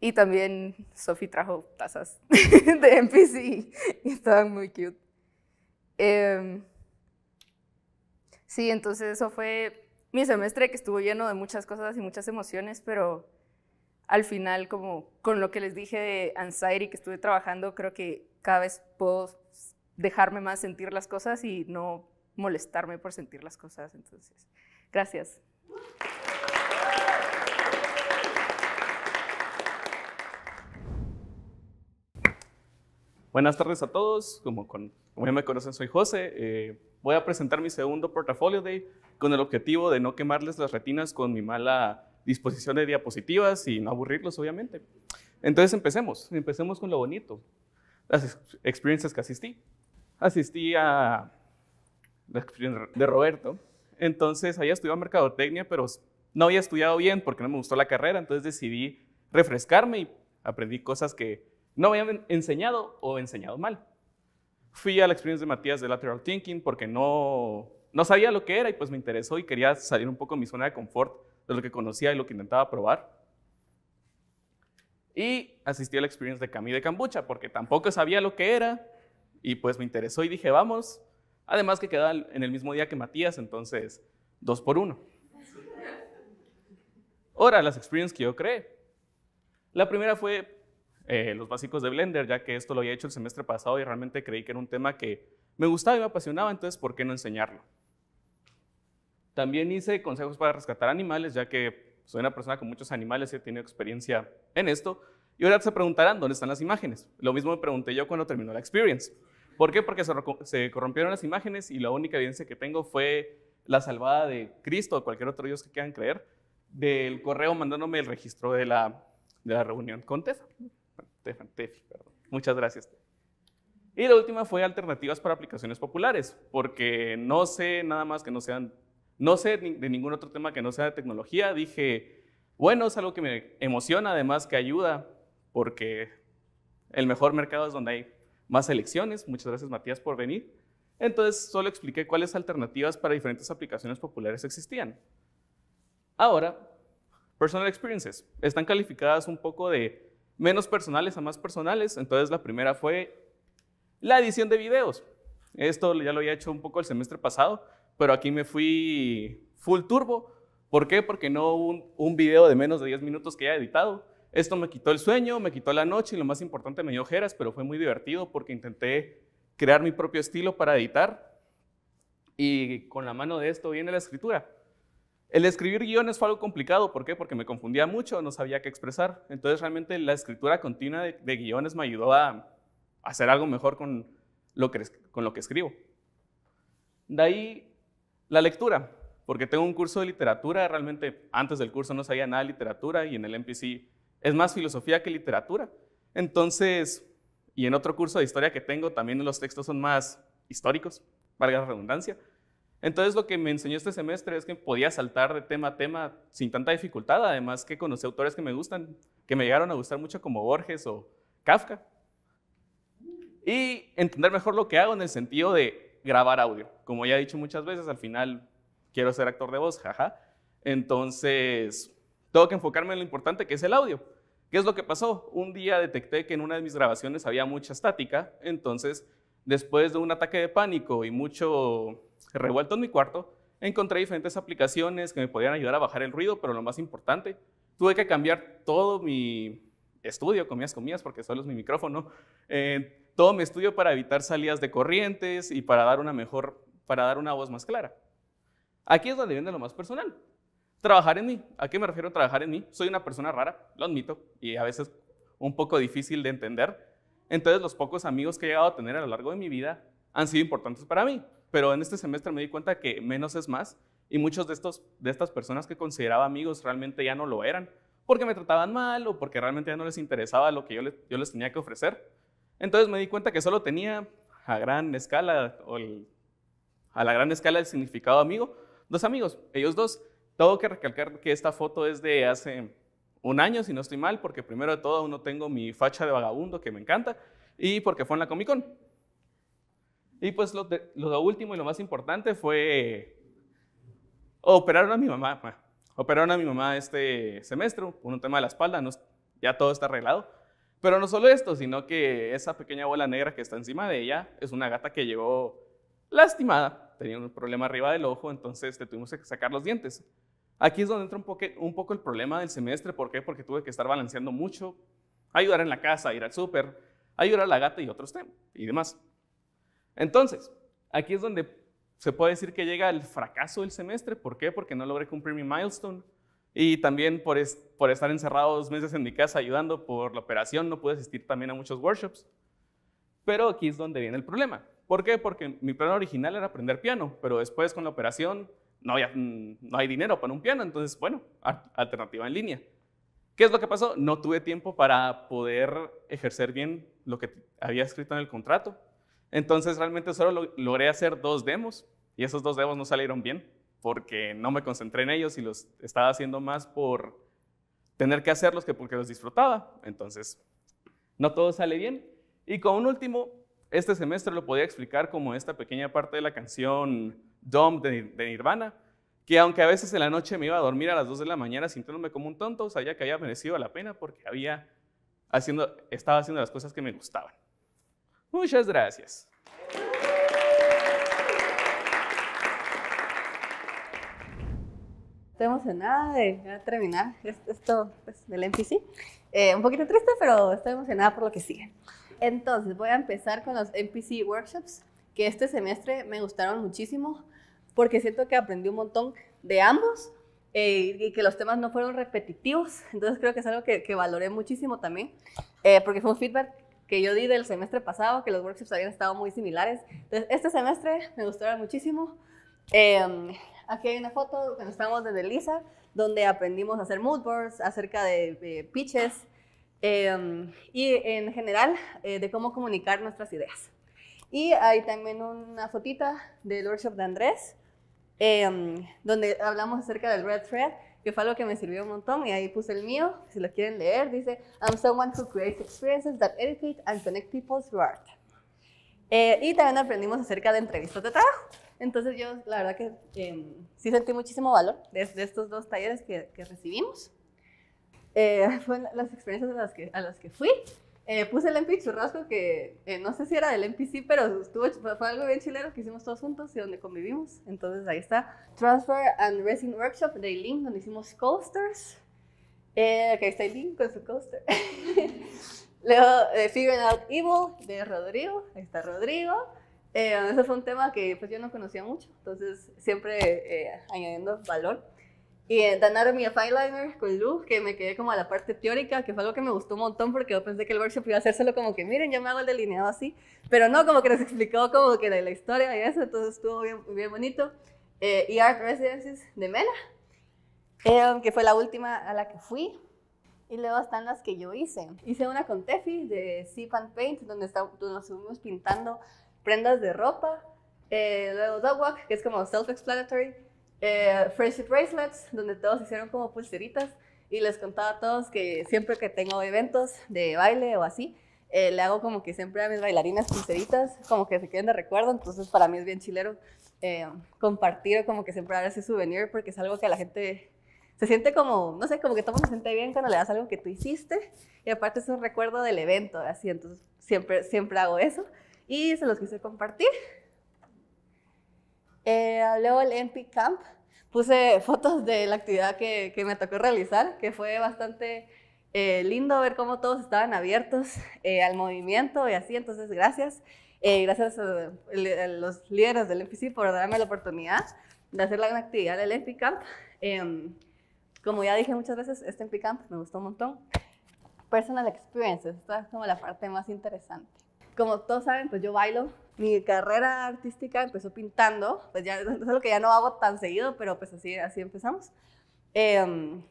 Y también Sophie trajo tazas de NPC y estaban muy cute. Em, sí, entonces eso fue mi semestre que estuvo lleno de muchas cosas y muchas emociones, pero al final como con lo que les dije de anxiety que estuve trabajando, creo que cada vez puedo dejarme más sentir las cosas y no molestarme por sentir las cosas, entonces Gracias. Buenas tardes a todos. Como, ya me conocen, soy José. Eh, voy a presentar mi segundo portafolio day con el objetivo de no quemarles las retinas con mi mala disposición de diapositivas y no aburrirlos, obviamente. Entonces empecemos. Empecemos con lo bonito. Las experiencias que asistí. Asistí a la experiencia de Roberto, entonces había estudiado mercadotecnia, pero no había estudiado bien porque no me gustó la carrera, entonces decidí refrescarme y aprendí cosas que no me habían enseñado o enseñado mal. Fui a la experiencia de Matías de Lateral Thinking porque no, no sabía lo que era y pues me interesó y quería salir un poco de mi zona de confort, de lo que conocía y lo que intentaba probar. Y asistí a la experiencia de camille de Cambucha porque tampoco sabía lo que era y pues me interesó y dije, vamos, Además que quedaba en el mismo día que Matías, entonces dos por uno. Ahora, las experiencias que yo creé. La primera fue eh, los básicos de Blender, ya que esto lo había hecho el semestre pasado y realmente creí que era un tema que me gustaba y me apasionaba, entonces ¿por qué no enseñarlo? También hice consejos para rescatar animales, ya que soy una persona con muchos animales y he tenido experiencia en esto. Y ahora se preguntarán dónde están las imágenes. Lo mismo me pregunté yo cuando terminó la experience. ¿Por qué? Porque se, corrompieron las imágenes y la única evidencia que tengo fue la salvada de Cristo o cualquier otro Dios que quieran creer del correo mandándome el registro de la, de la reunión con Tefa. Muchas gracias. Y la última fue alternativas para aplicaciones populares, porque no sé nada más que no sean, no sé de ningún otro tema que no sea de tecnología. Dije, bueno, es algo que me emociona, además que ayuda, porque el mejor mercado es donde hay más elecciones. Muchas gracias, Matías, por venir. Entonces, solo expliqué cuáles alternativas para diferentes aplicaciones populares existían. Ahora, personal experiences. Están calificadas un poco de menos personales a más personales. Entonces, la primera fue la edición de videos. Esto ya lo había hecho un poco el semestre pasado, pero aquí me fui full turbo. ¿Por qué? Porque no hubo un, video de menos de 10 minutos que ya editado, esto me quitó el sueño, me quitó la noche y lo más importante me dio ojeras, pero fue muy divertido porque intenté crear mi propio estilo para editar y con la mano de esto viene la escritura. El escribir guiones fue algo complicado, ¿por qué? Porque me confundía mucho, no sabía qué expresar. Entonces realmente la escritura continua de, guiones me ayudó a, hacer algo mejor con lo, que, con lo que escribo. De ahí la lectura, porque tengo un curso de literatura, realmente antes del curso no sabía nada de literatura y en el MPC es más filosofía que literatura. Entonces, y en otro curso de historia que tengo, también los textos son más históricos, valga la redundancia. Entonces, lo que me enseñó este semestre es que podía saltar de tema a tema sin tanta dificultad, además que conocí autores que me gustan, que me llegaron a gustar mucho como Borges o Kafka. Y entender mejor lo que hago en el sentido de grabar audio. Como ya he dicho muchas veces, al final quiero ser actor de voz, jaja. Entonces, tengo que enfocarme en lo importante que es el audio. ¿Qué es lo que pasó? Un día detecté que en una de mis grabaciones había mucha estática, entonces después de un ataque de pánico y mucho revuelto en mi cuarto, encontré diferentes aplicaciones que me podían ayudar a bajar el ruido, pero lo más importante, tuve que cambiar todo mi estudio, comillas, comillas, porque solo es mi micrófono, eh, todo mi estudio para evitar salidas de corrientes y para dar una mejor, para dar una voz más clara. Aquí es donde viene lo más personal. Trabajar en mí. ¿A qué me refiero trabajar en mí? Soy una persona rara, lo admito, y a veces un poco difícil de entender. Entonces los pocos amigos que he llegado a tener a lo largo de mi vida han sido importantes para mí. Pero en este semestre me di cuenta que menos es más y muchos de, estos, de estas personas que consideraba amigos realmente ya no lo eran porque me trataban mal o porque realmente ya no les interesaba lo que yo les, yo les tenía que ofrecer. Entonces me di cuenta que solo tenía a gran escala o a la gran escala el significado amigo, dos amigos, ellos dos. Tengo que recalcar que esta foto es de hace un año, si no estoy mal, porque primero de todo aún no tengo mi facha de vagabundo, que me encanta, y porque fue en la Comic Con. Y pues lo, último y lo más importante fue operaron a mi mamá. Operaron a mi mamá este semestre por un tema de la espalda, ya todo está arreglado. Pero no solo esto, sino que esa pequeña bola negra que está encima de ella es una gata que llegó lastimada tenía un problema arriba del ojo, entonces te tuvimos que sacar los dientes. Aquí es donde entra un, poco el problema del semestre, ¿por qué? Porque tuve que estar balanceando mucho, ayudar en la casa, ir al súper, ayudar a la gata y otros temas y demás. Entonces, aquí es donde se puede decir que llega el fracaso del semestre, ¿por qué? Porque no logré cumplir mi milestone. Y también por estar encerrado dos meses en mi casa ayudando por la operación, no pude asistir también a muchos workshops. Pero aquí es donde viene el problema. ¿Por qué? Porque mi plan original era aprender piano, pero después con la operación no, mm, no hay dinero para un piano, entonces, bueno, alternativa en línea. ¿Qué es lo que pasó? No tuve tiempo para poder ejercer bien lo que había escrito en el contrato. Entonces realmente solo logré hacer dos demos y esos dos demos no salieron bien porque no me concentré en ellos y los estaba haciendo más por tener que hacerlos que porque los disfrutaba. Entonces, no todo sale bien. Y con un último, este semestre lo podía explicar como esta pequeña parte de la canción Dumb de, Nirvana, que aunque a veces en la noche me iba a dormir a las 2 de la mañana sintiéndome como un tonto, sabía que había merecido la pena porque había haciendo, estaba haciendo las cosas que me gustaban. Muchas gracias. Estoy emocionada de terminar esto, pues, del MPC. Eh, un poquito triste, pero estoy emocionada por lo que sigue. Entonces, voy a empezar con los MPC Workshops, que este semestre me gustaron muchísimo, porque siento que aprendí un montón de ambos eh, y que los temas no fueron repetitivos. Entonces, creo que es algo que, valoré muchísimo también, eh, porque fue un feedback que yo di del semestre pasado, que los workshops habían estado muy similares. Entonces, este semestre me gustaron muchísimo. Em, aquí hay una foto cuando estamos desde Lisa, donde aprendimos a hacer mood boards acerca de pitches Em, y en general eh, de cómo comunicar nuestras ideas. Y hay también una fotita del workshop de Andrés, em, donde hablamos acerca del red thread, que fue algo que me sirvió un montón y ahí puse el mío, si lo quieren leer, dice, I'm someone who creates experiences that educate and connect people through art. Eh, y también aprendimos acerca de entrevistas de trabajo. Entonces yo la verdad que em, sí sentí muchísimo valor de, estos dos talleres que recibimos. Eh, fueron las experiencias a las que, a las que fui. Eh, puse el MP churrasco que eh, no sé si era del MPC, pero fue algo bien chilero que hicimos todos juntos y donde convivimos. Entonces ahí está. Transfer and Racing Workshop de Link donde hicimos coasters. Eh, está Link con su coaster. Luego Figuring Out Evil de Rodrigo. Ahí está Rodrigo. ese fue un tema que pues, yo no conocía mucho, entonces siempre añadiendo valor. Y Anatomy mi eyeliner con luz, que me quedé como a la parte teórica, que fue algo que me gustó un montón porque yo pensé que el workshop iba a hacérselo como que, miren, yo me hago el delineado así, pero no, como que nos explicó como que la, la historia y eso, entonces estuvo bien, bien bonito. Eh, y Art Residences de Mela, em, que fue la última a la que fui. Y luego están las que yo hice. Hice una con Tefi de Sip and Paint, donde, nos estuvimos pintando prendas de ropa. Eh, luego Dogwalk, que es como self-explanatory, eh, Friendship Bracelets, donde todos hicieron como pulseritas y les contaba a todos que siempre que tengo eventos de baile o así, eh, le hago como que siempre a mis bailarinas pulseritas, como que se queden de recuerdo, entonces para mí es bien chilero eh, compartir como que siempre dar ese souvenir porque es algo que a la gente se siente como, no sé, como que todo se siente bien cuando le das algo que tú hiciste y aparte es un recuerdo del evento, así, entonces siempre, siempre hago eso y se los quise compartir. Eh, luego el MP Camp, puse fotos de la actividad que, que me tocó realizar, que fue bastante eh, lindo ver cómo todos estaban abiertos eh, al movimiento y así, entonces gracias. Eh, gracias a, los líderes del MPC por darme la oportunidad de hacer la actividad del MP Camp. Em, como ya dije muchas veces, este MP Camp me gustó un montón. Personal Experiences, esta es como la parte más interesante. Como todos saben, pues yo bailo mi carrera artística empezó pintando, pues ya es algo que ya no hago tan seguido, pero pues así, así empezamos. Em,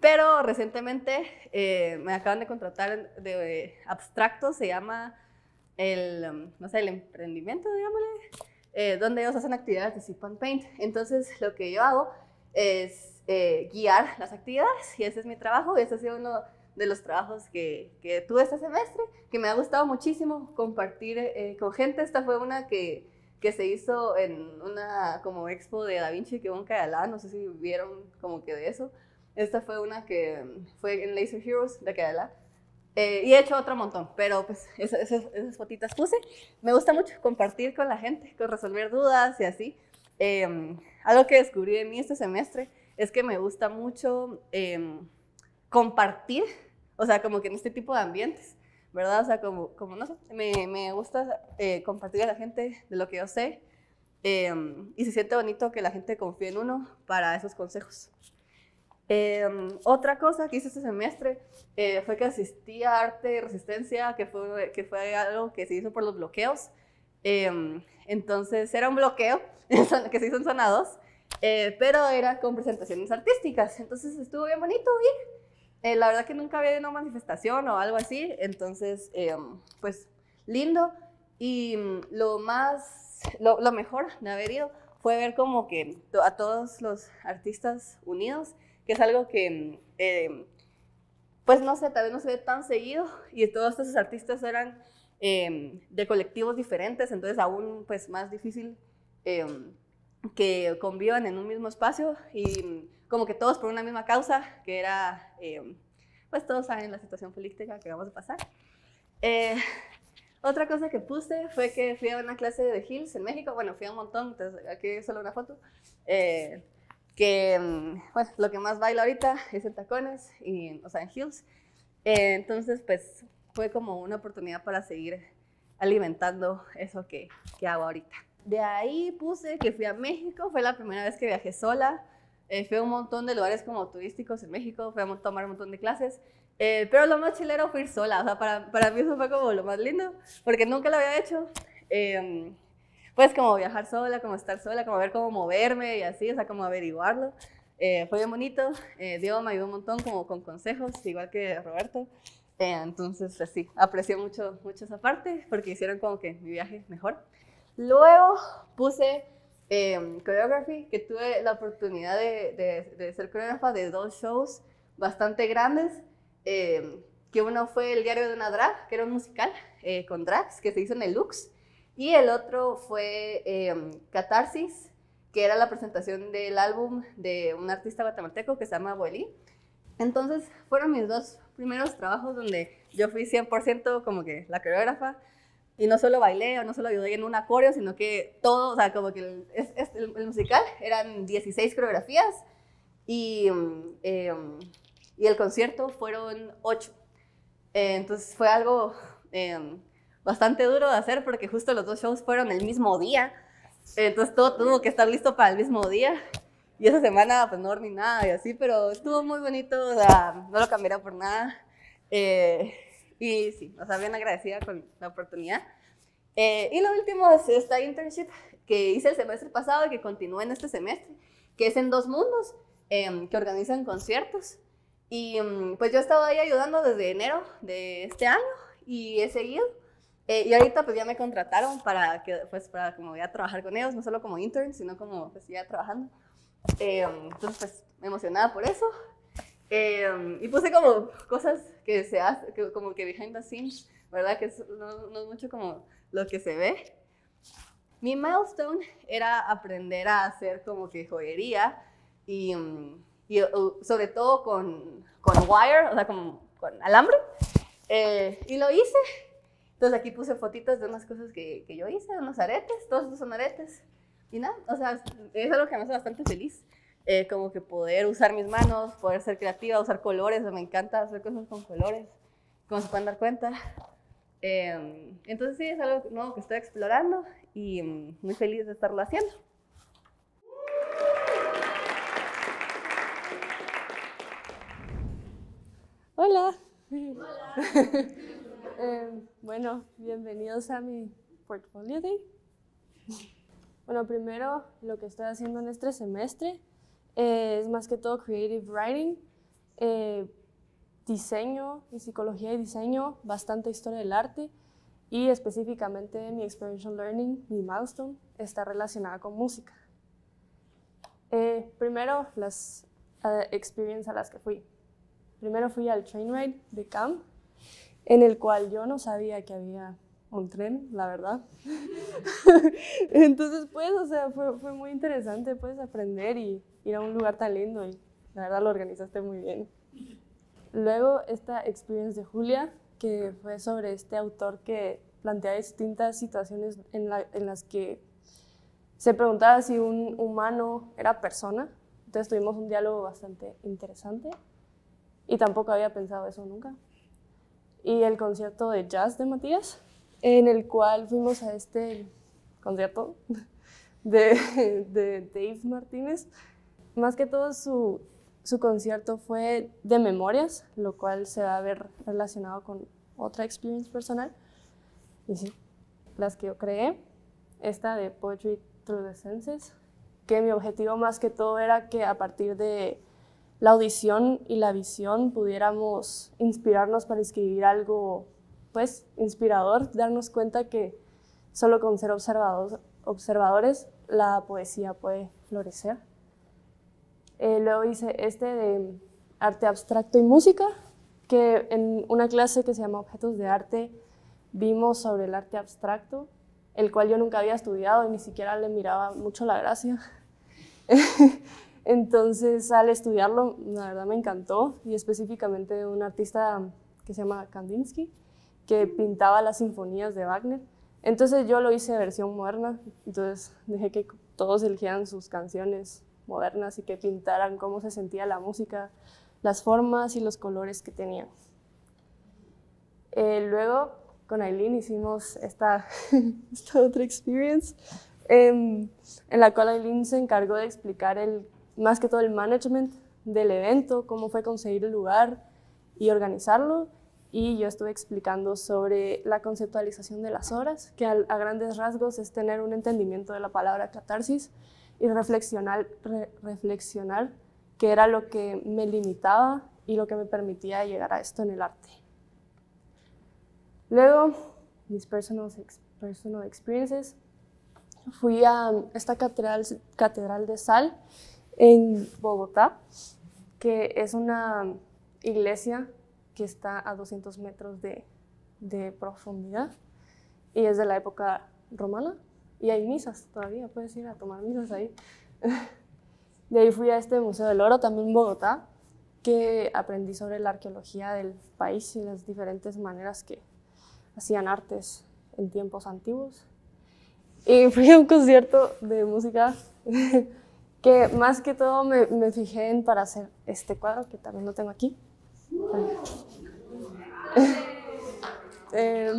pero recientemente eh, me acaban de contratar de, eh, abstracto, se llama el, em, no sé, el emprendimiento, digámosle, eh, donde ellos hacen actividades de Sip Paint. Entonces lo que yo hago es guiar las actividades y ese es mi trabajo y ese ha sido uno de los trabajos que, que tuve este semestre, que me ha gustado muchísimo compartir eh, con gente. Esta fue una que, se hizo en una como expo de Da Vinci que en Alá, no sé si vieron como que de eso. Esta fue una que mm, fue en Laser Heroes de Alá. Eh, y he hecho otro montón, pero pues esas, esas, fotitas puse. Me gusta mucho compartir con la gente, con resolver dudas y así. Em, algo que descubrí de mí este semestre es que me gusta mucho em, compartir, o sea, como que en este tipo de ambientes, ¿verdad? O sea, como, como no sé, me, me gusta eh, compartir a la gente de lo que yo sé em, y se siente bonito que la gente confíe en uno para esos consejos. Em, otra cosa que hice este semestre eh, fue que asistí a Arte y Resistencia, que fue, que fue algo que se hizo por los bloqueos. Em, entonces era un bloqueo que se hizo en Zona 2, eh, pero era con presentaciones artísticas. Entonces estuvo bien bonito, y eh, la verdad que nunca había una manifestación o algo así, entonces, em, pues lindo. Y mm, lo más, lo, mejor de haber ido fue ver como que a todos los artistas unidos, que es algo que, mm, em, pues no sé, tal vez no se ve tan seguido, y todos estos artistas eran em, de colectivos diferentes, entonces aún pues más difícil que convivan en un mismo espacio y mm, como que todos por una misma causa, que era, eh, pues todos saben la situación política que acabamos de pasar. Eh, otra cosa que puse fue que fui a una clase de Hills en México, bueno, fui a un montón, entonces aquí solo una foto, eh, que, mm, bueno, lo que más bailo ahorita es en tacones, y, o sea, en Hills. entonces, pues, fue como una oportunidad para seguir alimentando eso que, que hago ahorita. De ahí puse que fui a México, fue la primera vez que viajé sola. Eh, fui a un montón de lugares como turísticos en México, fui a tomar un montón de clases. Eh, pero lo más chilero fue ir sola, o sea, para, para, mí eso fue como lo más lindo, porque nunca lo había hecho. Em, pues como viajar sola, como estar sola, como ver cómo moverme y así, o sea, como averiguarlo. Eh, fue bien bonito, Diego me ayudó un montón como con consejos, igual que Roberto. entonces, así, pues aprecié mucho, mucho esa parte, porque hicieron como que mi viaje mejor. Luego puse eh, choreography, que tuve la oportunidad de, ser coreógrafa de dos shows bastante grandes, em, que uno fue el diario de una drag, que era un musical eh, con drags, que se hizo en el Lux, y el otro fue em, Catarsis, que era la presentación del álbum de un artista guatemalteco que se llama Boeli. Entonces fueron mis dos primeros trabajos donde yo fui 100% como que la coreógrafa, y no solo bailé o no solo ayudé en un acorde, sino que todo, o sea, como que el, el, musical eran 16 coreografías y, mm, em, y el concierto fueron 8. Eh, entonces fue algo em, bastante duro de hacer porque justo los dos shows fueron el mismo día. Entonces todo tuvo que estar listo para el mismo día. Y esa semana pues no dormí nada y así, pero estuvo muy bonito, o sea, no lo cambiaría por nada. Eh, y sí, o sea, bien agradecida con la oportunidad. Eh, y lo último es esta internship que hice el semestre pasado y que continúa en este semestre, que es en Dos Mundos, em, que organizan conciertos. Y em, pues yo he estado ahí ayudando desde enero de este año y he seguido. Eh, y ahorita pues ya me contrataron para que, pues para como a trabajar con ellos, no solo como intern, sino como pues ya trabajando. Em, entonces pues emocionada por eso. Em, y puse como cosas que se hacen, como que behind the scenes, ¿verdad? Que no, es mucho como lo que se ve. Mi milestone era aprender a hacer como que joyería y, em, eh, sobre todo con, con, wire, o sea, como con alambre. Eh, y lo hice. Entonces aquí puse fotitos de unas cosas que, que yo hice, unos aretes, todos son aretes. Y nada, o sea, es algo que me hace bastante feliz. Eh, como que poder usar mis manos, poder ser creativa, usar colores, me encanta hacer cosas con colores, como se pueden dar cuenta. Em, entonces sí, es algo nuevo que estoy explorando y mm, muy feliz de estarlo haciendo. Hola. Hola. Em, bueno, bienvenidos a mi portfolio day. Bueno, primero lo que estoy haciendo en este semestre eh, es más que todo creative writing, eh, diseño y psicología y diseño, bastante historia del arte y específicamente mi experiential learning, mi milestone, está relacionada con música. Eh, primero, las experiencias a las que fui. Primero fui al train ride de Camp, en el cual yo no sabía que había un tren, la verdad. Entonces, pues, o sea, fue, fue muy interesante, puedes aprender y ir a un lugar tan lindo y la verdad lo organizaste muy bien. Luego esta experiencia de Julia, que fue sobre este autor que plantea distintas situaciones en, las que se preguntaba si un humano era persona. Entonces tuvimos un diálogo bastante interesante y tampoco había pensado eso nunca. Y el concierto de jazz de Matías, en el cual fuimos a este concierto de, de Dave Martínez, más que todo su, concierto fue de memorias, lo cual se va a ver relacionado con otra experience personal. Y sí, las que yo creé, esta de Poetry Through the Senses, que mi objetivo más que todo era que a partir de la audición y la visión pudiéramos inspirarnos para escribir algo, pues, inspirador, darnos cuenta que solo con ser observados, observadores la poesía puede florecer. Eh, luego hice este de arte abstracto y música, que en una clase que se llama Objetos de Arte vimos sobre el arte abstracto, el cual yo nunca había estudiado y ni siquiera le miraba mucho la gracia. Entonces, al estudiarlo, la verdad me encantó, y específicamente un artista que se llama Kandinsky, que pintaba las sinfonías de Wagner. Entonces yo lo hice versión moderna, entonces dejé que todos eligieran sus canciones modernas y que pintaran cómo se sentía la música, las formas y los colores que tenían. Eh, luego, con Aileen hicimos esta, otra experience, em, en la cual Aileen se encargó de explicar más que todo el management del evento, cómo fue conseguir el lugar y organizarlo. Y yo estuve explicando sobre la conceptualización de las horas, que a grandes rasgos es tener un entendimiento de la palabra catarsis, y reflexionar, reflexionar qué era lo que me limitaba y lo que me permitía llegar a esto en el arte. Luego, mis personal, experiences. Fui a esta catedral, catedral de Sal en Bogotá, que es una iglesia que está a 200 metros de profundidad y es de la época romana. Y hay misas todavía, puedes ir a tomar misas ahí. De ahí fui a este Museo del Oro, también en Bogotá, que aprendí sobre la arqueología del país y las diferentes maneras que hacían artes en tiempos antiguos. Y fui a un concierto de música que más que todo me, me fijé en para hacer este cuadro, que también lo tengo aquí. eh,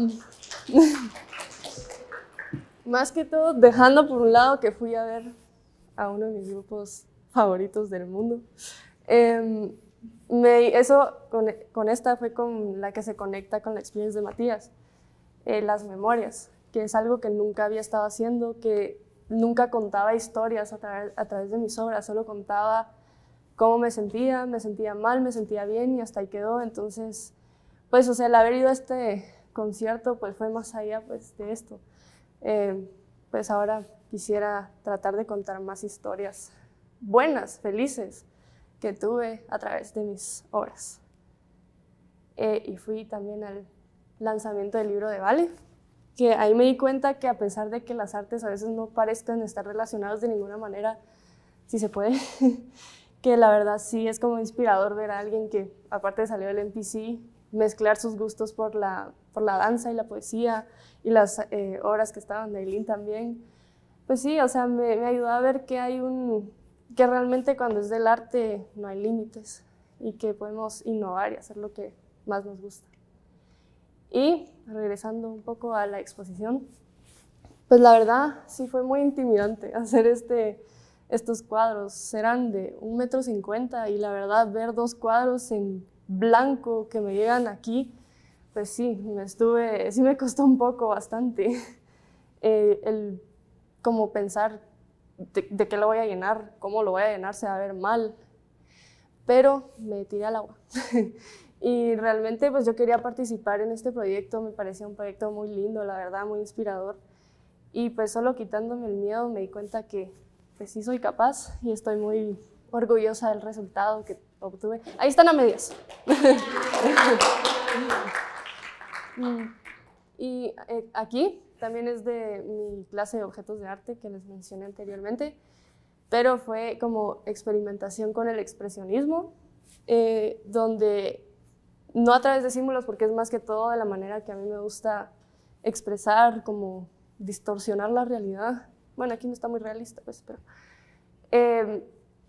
más que todo, dejando por un lado que fui a ver a uno de mis grupos favoritos del mundo. Em, eso con, esta fue con la que se conecta con la experiencia de Matías, eh, las memorias, que es algo que nunca había estado haciendo, que nunca contaba historias a, través de mis obras, solo contaba cómo me sentía, me sentía mal, me sentía bien y hasta ahí quedó. Entonces, pues, o sea, el haber ido a este concierto, pues fue más allá pues, de esto. Eh, pues ahora quisiera tratar de contar más historias buenas, felices, que tuve a través de mis obras. Eh, y fui también al lanzamiento del libro de Vale, que ahí me di cuenta que a pesar de que las artes a veces no parezcan estar relacionadas de ninguna manera, si se puede, que la verdad sí es como inspirador ver a alguien que, aparte de salir del NPC mezclar sus gustos por la danza y la poesía y las eh, obras que estaban de Eileen también. Pues sí, o sea, me, me, ayudó a ver que hay un, que realmente cuando es del arte no hay límites y que podemos innovar y hacer lo que más nos gusta. Y regresando un poco a la exposición, pues la verdad sí fue muy intimidante hacer este, estos cuadros. Eran de un metro cincuenta y la verdad ver dos cuadros en blanco que me llegan aquí, pues sí, me estuve, sí me costó un poco, bastante, eh, el como pensar de, qué lo voy a llenar, cómo lo voy a llenar, se va a ver mal, pero me tiré al agua. y realmente pues yo quería participar en este proyecto, me parecía un proyecto muy lindo, la verdad, muy inspirador. Y pues solo quitándome el miedo me di cuenta que pues sí soy capaz y estoy muy orgullosa del resultado que obtuve. Ahí están a medias. Y eh, aquí también es de mi clase de objetos de arte que les mencioné anteriormente, pero fue como experimentación con el expresionismo, eh, donde no a través de símbolos, porque es más que todo de la manera que a mí me gusta expresar, como distorsionar la realidad. Bueno, aquí no está muy realista, pues, pero... Em,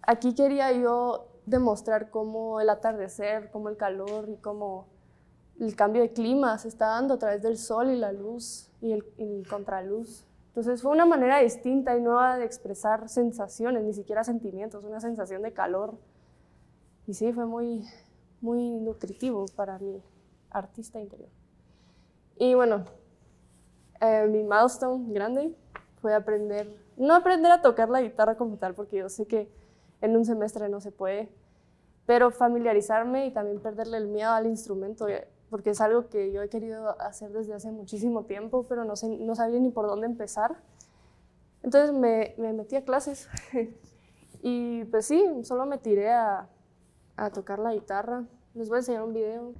aquí quería yo demostrar cómo el atardecer, cómo el calor y cómo el cambio de clima se está dando a través del sol y la luz y el, contraluz. Entonces fue una manera distinta y nueva de expresar sensaciones, ni siquiera sentimientos, una sensación de calor. Y sí, fue muy, muy nutritivo para mi artista interior. Y bueno, eh, mi milestone grande fue aprender, no aprender a tocar la guitarra como tal, porque yo sé que en un semestre no se puede, pero familiarizarme y también perderle el miedo al instrumento. Eh, porque es algo que yo he querido hacer desde hace muchísimo tiempo, pero no, sé, no sabía ni por dónde empezar. Entonces me, metí a clases y pues sí, solo me tiré a, a tocar la guitarra. Les voy a enseñar un video.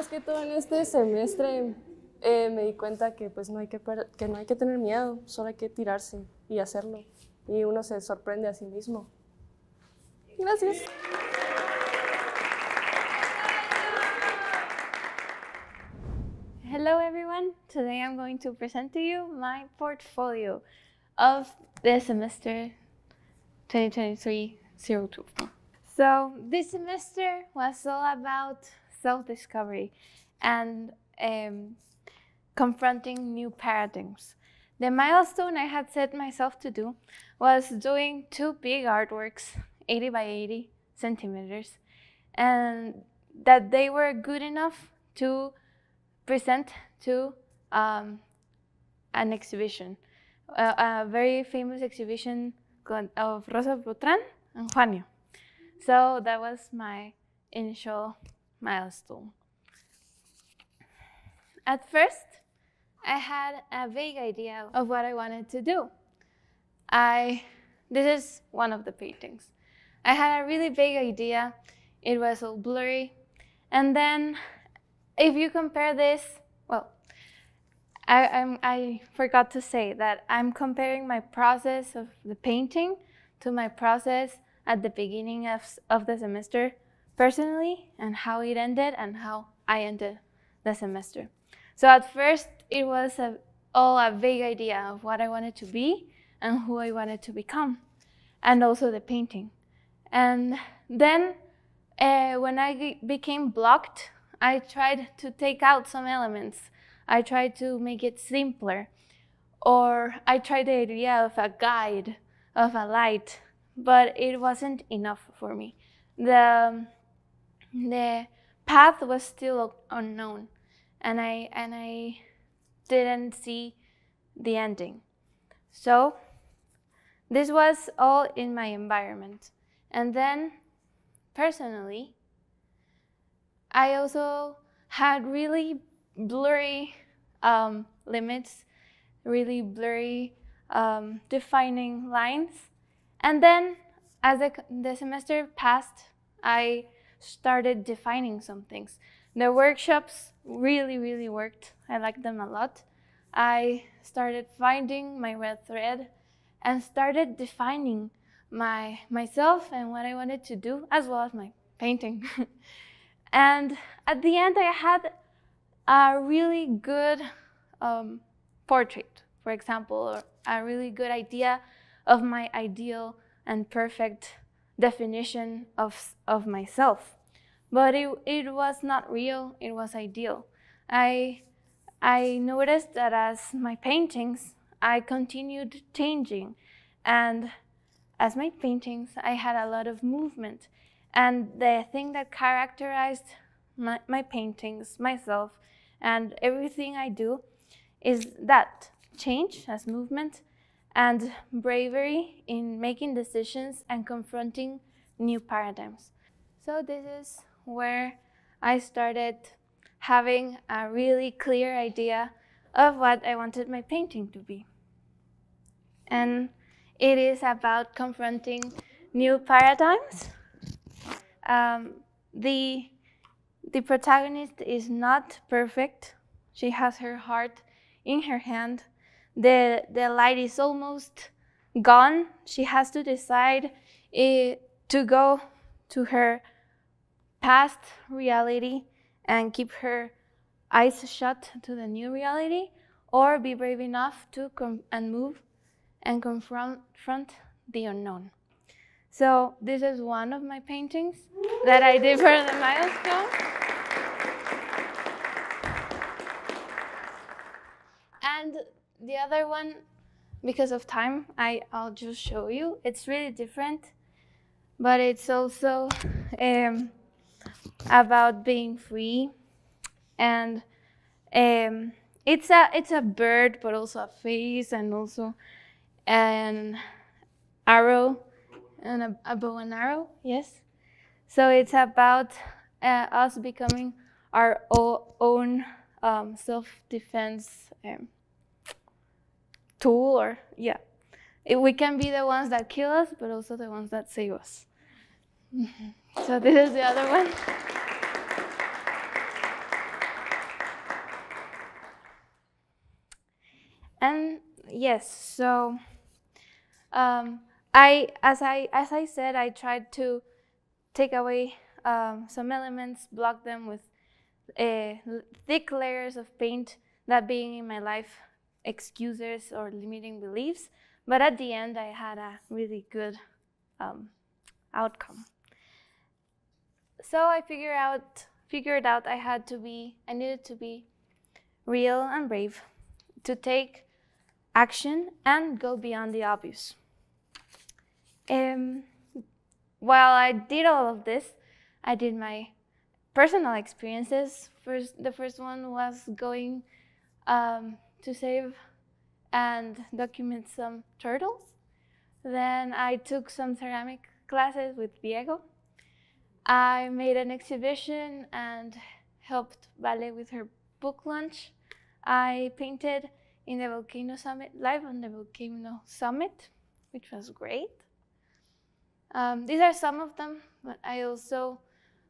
más que todo en este semestre eh, me di cuenta que pues no hay que, que no hay que tener miedo, solo hay que tirarse y hacerlo. Y uno se sorprende a sí mismo. Gracias. Hello everyone. Today I'm going to present to you my portfolio of the semester 2023-02. So this semester was all about self discovery, and um, confronting new paradigms. The milestone I had set myself to do was doing two big artworks, 80 by 80 centimeters, and that they were good enough to present to um, an exhibition, a, a, very famous exhibition of Rosa Botran and Juanio. So that was my initial milestone. At first, I had a vague idea of what I wanted to do. I, this is one of the paintings. I had a really vague idea. It was all blurry. And then if you compare this, well, I, I'm, i forgot to say that I'm comparing my process of the painting to my process at the beginning of, of the semester personally and how it ended and how I ended the semester. So at first, it was a, all a vague idea of what I wanted to be and who I wanted to become, and also the painting. And then uh, when I became blocked, I tried to take out some elements. I tried to make it simpler. Or I tried the idea of a guide, of a light, but it wasn't enough for me. The the path was still unknown, and I and I didn't see the ending. So this was all in my environment, and then personally, I also had really blurry um, limits, really blurry um, defining lines, and then as the, the semester passed, I started defining some things. The workshops really, really worked. I liked them a lot. I started finding my red thread and started defining my myself and what I wanted to do as well as my painting. and at the end, I had a really good um, portrait, for example, or a really good idea of my ideal and perfect definition of, of myself. But it, it was not real, it was ideal. I, I noticed that as my paintings, I continued changing. And as my paintings, I had a lot of movement. And the thing that characterized my, my paintings, myself, and everything I do is that change as movement and bravery in making decisions and confronting new paradigms. So, this is where I started having a really clear idea of what I wanted my painting to be. And it is about confronting new paradigms. Um, the, the protagonist is not perfect. She has her heart in her hand the, the light is almost gone. She has to decide it, eh, to go to her past reality and keep her eyes shut to the new reality or be brave enough to and move and confront the unknown. So this is one of my paintings that I did for the milestone. And the other one, because of time, I, I'll just show you. It's really different, but it's also um, about being free. And um, it's, a, it's a bird, but also a face and also an arrow and a, a bow and arrow, yes. So it's about uh, us becoming our own um, self-defense um, tool or yeah it, we can be the ones that kill us but also the ones that save us mm-hmm. so this is the other one and yes so um, i as i as i said i tried to take away um, some elements block them with uh, thick layers of paint that being in my life excuses or limiting beliefs. But at the end, I had a really good um, outcome. So I figured out, figured out I had to be, I needed to be real and brave to take action and go beyond the obvious. Um, while I did all of this, I did my personal experiences. First, the first one was going um, to save and document some turtles. Then I took some ceramic classes with Diego. I made an exhibition and helped Vale with her book launch. I painted in the volcano summit, live on the volcano summit, which was great. Um, these are some of them, but I also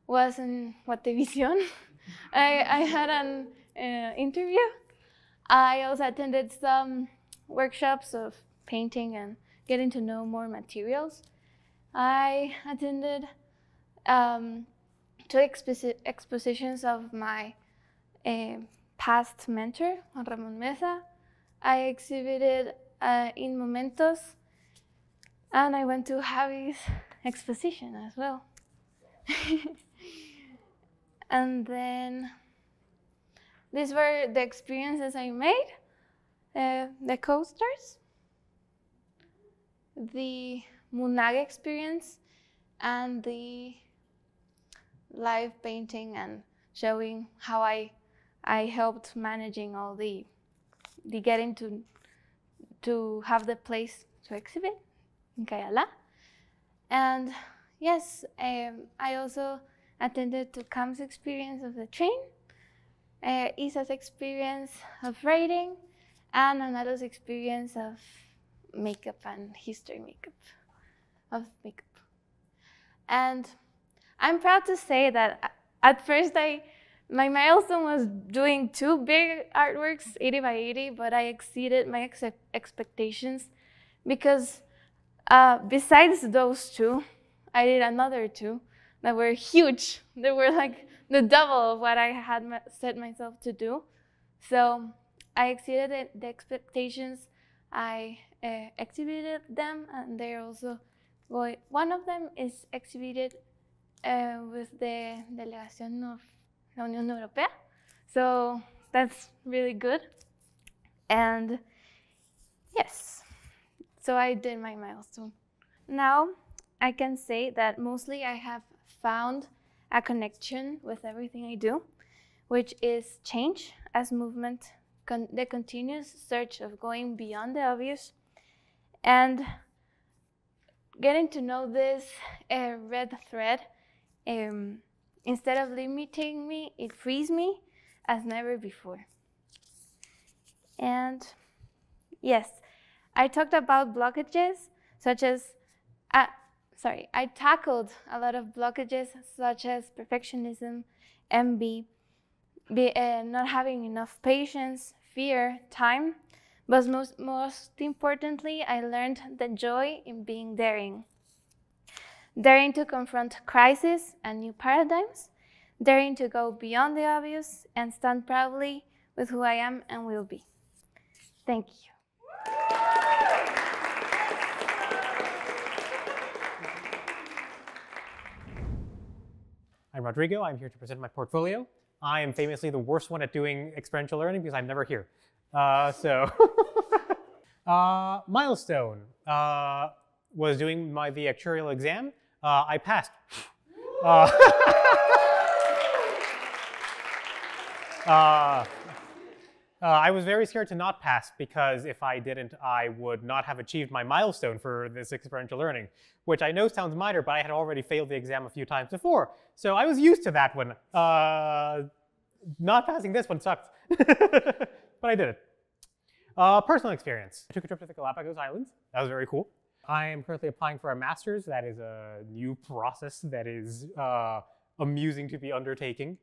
was in Guatevisión. I, I had an uh, interview I also attended some workshops of painting and getting to know more materials. I attended um, two exposi expositions of my uh, past mentor, Juan Ramon Mesa. I exhibited uh, in Momentos, and I went to Javi's exposition as well. and then these were the experiences I made. Uh, the coasters, the Munag experience, and the live painting and showing how I I helped managing all the the getting to to have the place to exhibit in Kayala. And yes, um, I also attended to CAM's experience of the train uh, eh, Isa's experience of writing and Anato's experience of makeup and history makeup, of makeup. And I'm proud to say that at first I, my milestone was doing two big artworks, 80 by 80, but I exceeded my ex expectations because uh, besides those two, I did another two that were huge. They were like the double of what I had set myself to do. So I exceeded the, expectations. I uh, exhibited them, and they're also going. One of them is exhibited uh, with the delegation of la Unión Europea. So that's really good. And yes, so I did my milestone. Now I can say that mostly I have found a connection with everything I do, which is change as movement, con the continuous search of going beyond the obvious. And getting to know this uh, red thread, um, instead of limiting me, it frees me as never before. And yes, I talked about blockages such as uh, sorry, I tackled a lot of blockages such as perfectionism, envy, be, uh, not having enough patience, fear, time, but most, most importantly, I learned the joy in being daring. Daring to confront crises and new paradigms, daring to go beyond the obvious and stand proudly with who I am and will be. Thank you. I'm Rodrigo. I'm here to present my portfolio. I am famously the worst one at doing experiential learning because I'm never here. Uh, so, uh, milestone uh, was doing my the actuarial exam. Uh, I passed. Uh, uh, uh, I was very scared to not pass because if I didn't, I would not have achieved my milestone for this experiential learning, which I know sounds minor, but I had already failed the exam a few times before. So I was used to that one. Uh, not passing this one sucked, but I did it. Uh, personal experience. I took a trip to the Galapagos Islands. That was very cool. I am currently applying for a master's. That is a new process that is uh, amusing to be undertaking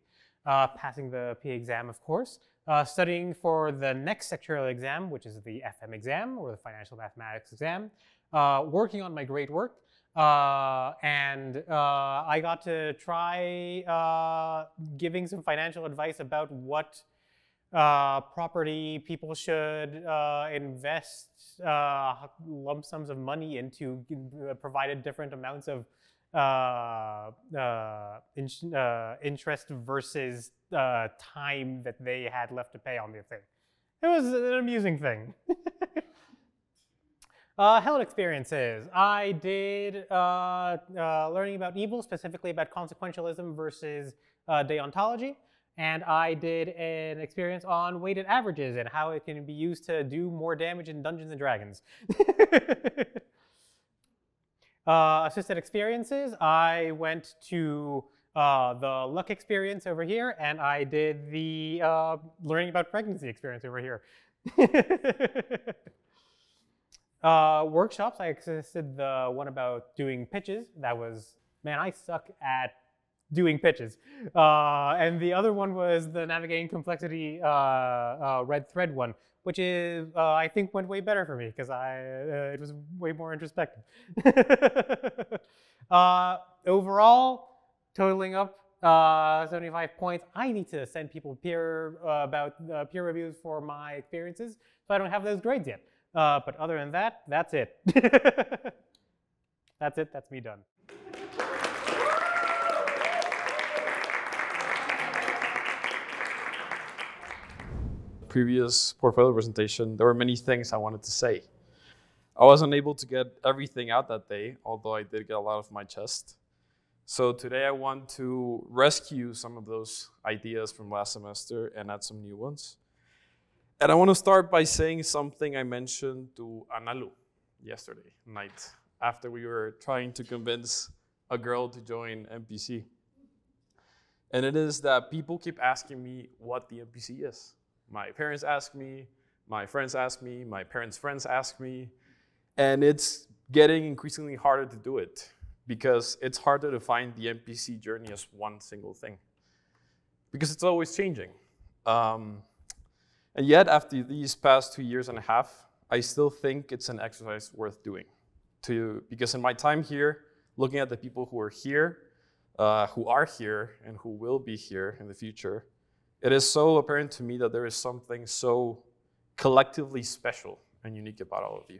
uh, passing the PA exam, of course, uh, studying for the next sectorial exam, which is the FM exam or the financial mathematics exam, uh, working on my great work. Uh, and uh, I got to try uh, giving some financial advice about what property people should invest lump sums of money into, provided different amounts of uh, uh, in, uh, interest versus uh time that they had left to pay on the thing. It was an amusing thing. Uh, Held experiences. I did uh, uh learning about evil, specifically about consequentialism versus uh, deontology. And I did an experience on weighted averages and how it can be used to do more damage in Dungeons and Dragons. uh, assisted experiences, I went to uh, the luck experience over here, and I did the uh, learning about pregnancy experience over here. Uh, workshops, I assisted the one about doing pitches. That was, man, I suck at doing pitches. Uh, and the other one was the navigating complexity uh, red thread one, which is uh, I think went way better for me because I uh, it was way more introspective. uh, overall, totaling up uh, 75 points. I need to send people peer uh, about uh, peer reviews for my experiences, so I don't have those grades yet. but other than that, that's it. that's it. That's me done. previous portfolio presentation, there were many things I wanted to say. I wasn't able to get everything out that day, although I did get a lot off my chest. So today I want to rescue some of those ideas from last semester and add some new ones. And I want to start by saying something I mentioned to Analu yesterday night after we were trying to convince a girl to join MPC. And it is that people keep asking me what the MPC is. My parents ask me, my friends ask me, my parents' friends ask me, and it's getting increasingly harder to do it because it's harder to find the MPC journey as one single thing because it's always changing. Um, and yet, after these past two years and a half, I still think it's an exercise worth doing. To, because in my time here, looking at the people who are here, uh, who are here, and who will be here in the future, it is so apparent to me that there is something so collectively special and unique about all of you.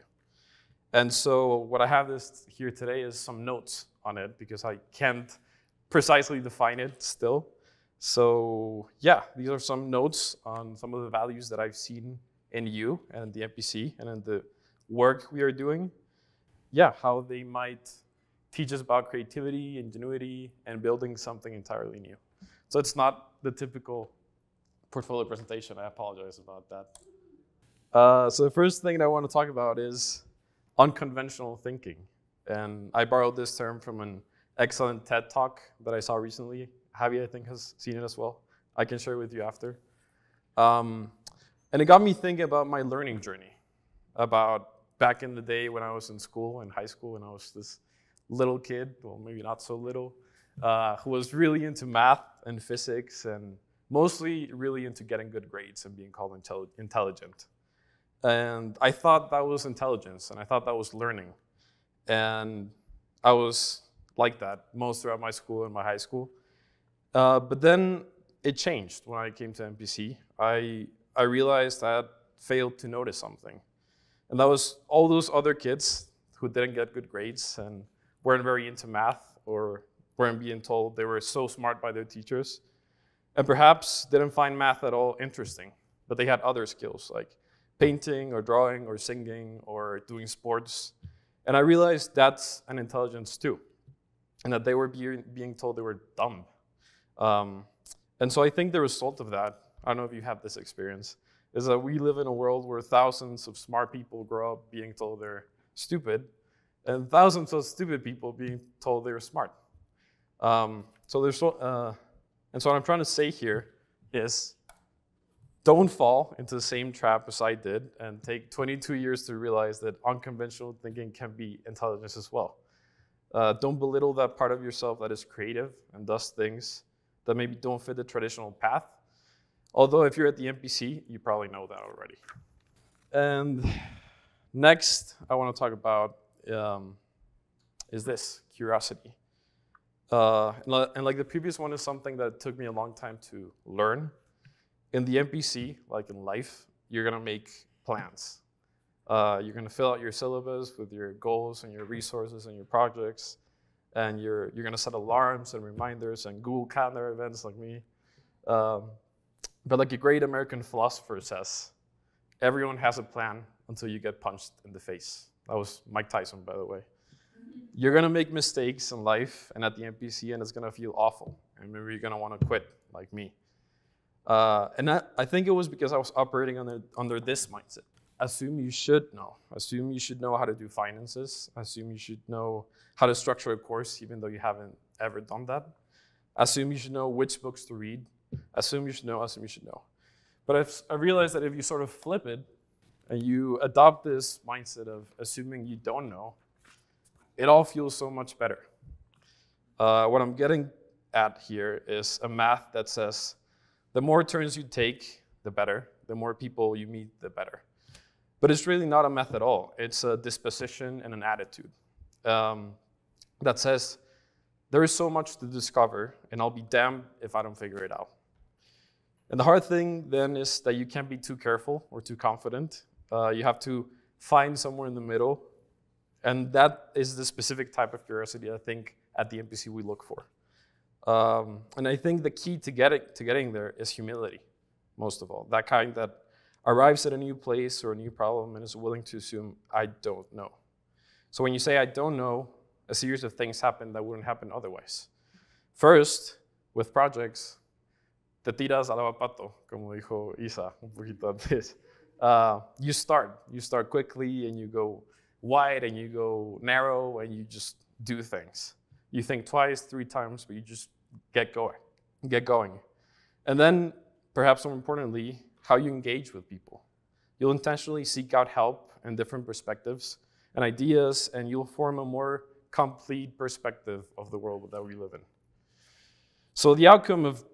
And so what I have this here today is some notes on it because I can't precisely define it still. So yeah, these are some notes on some of the values that I've seen in you and in the MPC and in the work we are doing. Yeah, how they might teach us about creativity, ingenuity, and building something entirely new. So it's not the typical portfolio presentation. I apologize about that. Uh, so the first thing that I want to talk about is unconventional thinking. And I borrowed this term from an excellent TED talk that I saw recently. Javi, I think, has seen it as well. I can share with you after. Um, and it got me thinking about my learning journey, about back in the day when I was in school, in high school, when I was this little kid, well, maybe not so little, uh, who was really into math and physics and mostly really into getting good grades and being called intelli intelligent. And I thought that was intelligence, and I thought that was learning. And I was like that most throughout my school and my high school. Uh, but then it changed when I came to MPC. I, I realized I had failed to notice something. And that was all those other kids who didn't get good grades and weren't very into math or weren't being told they were so smart by their teachers and perhaps didn't find math at all interesting, but they had other skills like painting or drawing or singing or doing sports. And I realized that's an intelligence too, and that they were be being told they were dumb. Um, and so I think the result of that, I don't know if you have this experience, is that we live in a world where thousands of smart people grow up being told they're stupid, and thousands of stupid people being told they're smart. Um, so there's, uh, and so what I'm trying to say here is don't fall into the same trap as I did and take 22 years to realize that unconventional thinking can be intelligence as well. Uh, don't belittle that part of yourself that is creative and does things that maybe don't fit the traditional path. Although, if you're at the NPC, you probably know that already. And next, I want to talk about um, is this curiosity. Uh, and like the previous one is something that took me a long time to learn. In the MPC, like in life, you're gonna make plans. Uh, you're gonna fill out your syllabus with your goals and your resources and your projects, and you're you're gonna set alarms and reminders and Google Calendar events like me. Um, but like a great American philosopher says, everyone has a plan until you get punched in the face. That was Mike Tyson, by the way. You're gonna make mistakes in life and at the NPC, and it's gonna feel awful. And maybe you're gonna wanna quit, like me. Uh, and I, I think it was because I was operating under, under this mindset. Assume you should know. Assume you should know how to do finances. Assume you should know how to structure a course, even though you haven't ever done that. Assume you should know which books to read. Assume you should know, assume you should know. But I've, I realized that if you sort of flip it and you adopt this mindset of assuming you don't know, it all feels so much better. Uh, what I'm getting at here is a math that says the more turns you take, the better. The more people you meet, the better. But it's really not a math at all. It's a disposition and an attitude um, that says there is so much to discover, and I'll be damned if I don't figure it out. And the hard thing then is that you can't be too careful or too confident. Uh, you have to find somewhere in the middle and that is the specific type of curiosity I think at the NPC we look for. Um, and I think the key to getting, to getting there is humility, most of all. That kind that arrives at a new place or a new problem and is willing to assume, I don't know. So when you say, I don't know, a series of things happen that wouldn't happen otherwise. First, with projects, te tiras al pato como dijo Isa un poquito antes. Uh, you start, you start quickly and you go wide and you go narrow and you just do things. You think twice, three times, but you just get going, get going. And then, perhaps more importantly, how you engage with people. You'll intentionally seek out help and different perspectives and ideas, and you'll form a more complete perspective of the world that we live in. So, the outcome of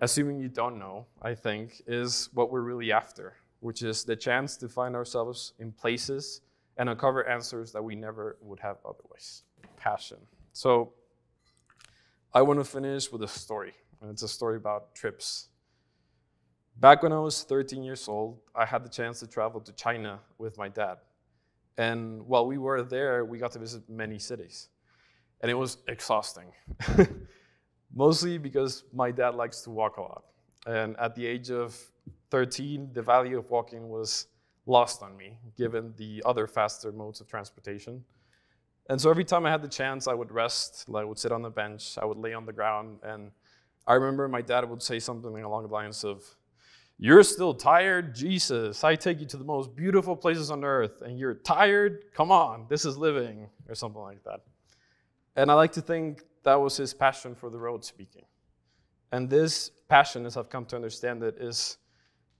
assuming you don't know, I think, is what we're really after, which is the chance to find ourselves in places and uncover answers that we never would have otherwise. Passion. So I want to finish with a story, and it's a story about trips. Back when I was 13 years old, I had the chance to travel to China with my dad. And while we were there, we got to visit many cities. And it was exhausting, mostly because my dad likes to walk a lot. And at the age of 13, the value of walking was lost on me, given the other faster modes of transportation. And so every time I had the chance, I would rest, I would sit on the bench, I would lay on the ground. And I remember my dad would say something along the lines of, You're still tired? Jesus, I take you to the most beautiful places on earth, and you're tired? Come on, this is living, or something like that. And I like to think that was his passion for the road speaking. And this passion, as I've come to understand it, is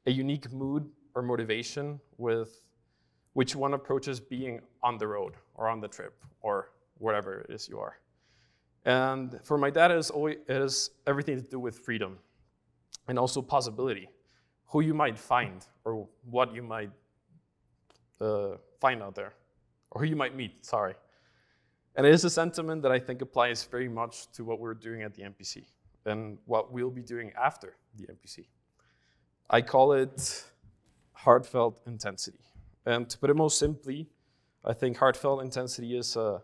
a unique mood or motivation with which one approaches being on the road or on the trip or whatever it is you are. And for my dad, it is, always, it is everything to do with freedom and also possibility, who you might find or what you might uh, find out there, or who you might meet, sorry. And it is a sentiment that I think applies very much to what we're doing at the MPC and what we'll be doing after the MPC. I call it heartfelt intensity. And to put it most simply, I think heartfelt intensity is a,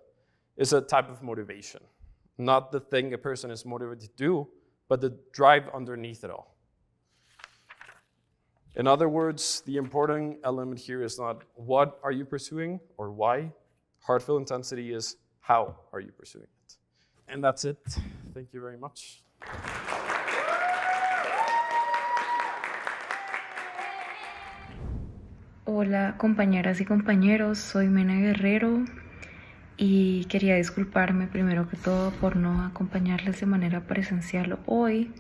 is a type of motivation, not the thing a person is motivated to do, but the drive underneath it all. In other words, the important element here is not what are you pursuing or why. Heartfelt intensity is how are you pursuing it. And that's it. Thank you very much. Hola compañeras y compañeros, soy Mena Guerrero y quería disculparme primero que todo por no acompañarles de manera presencial hoy.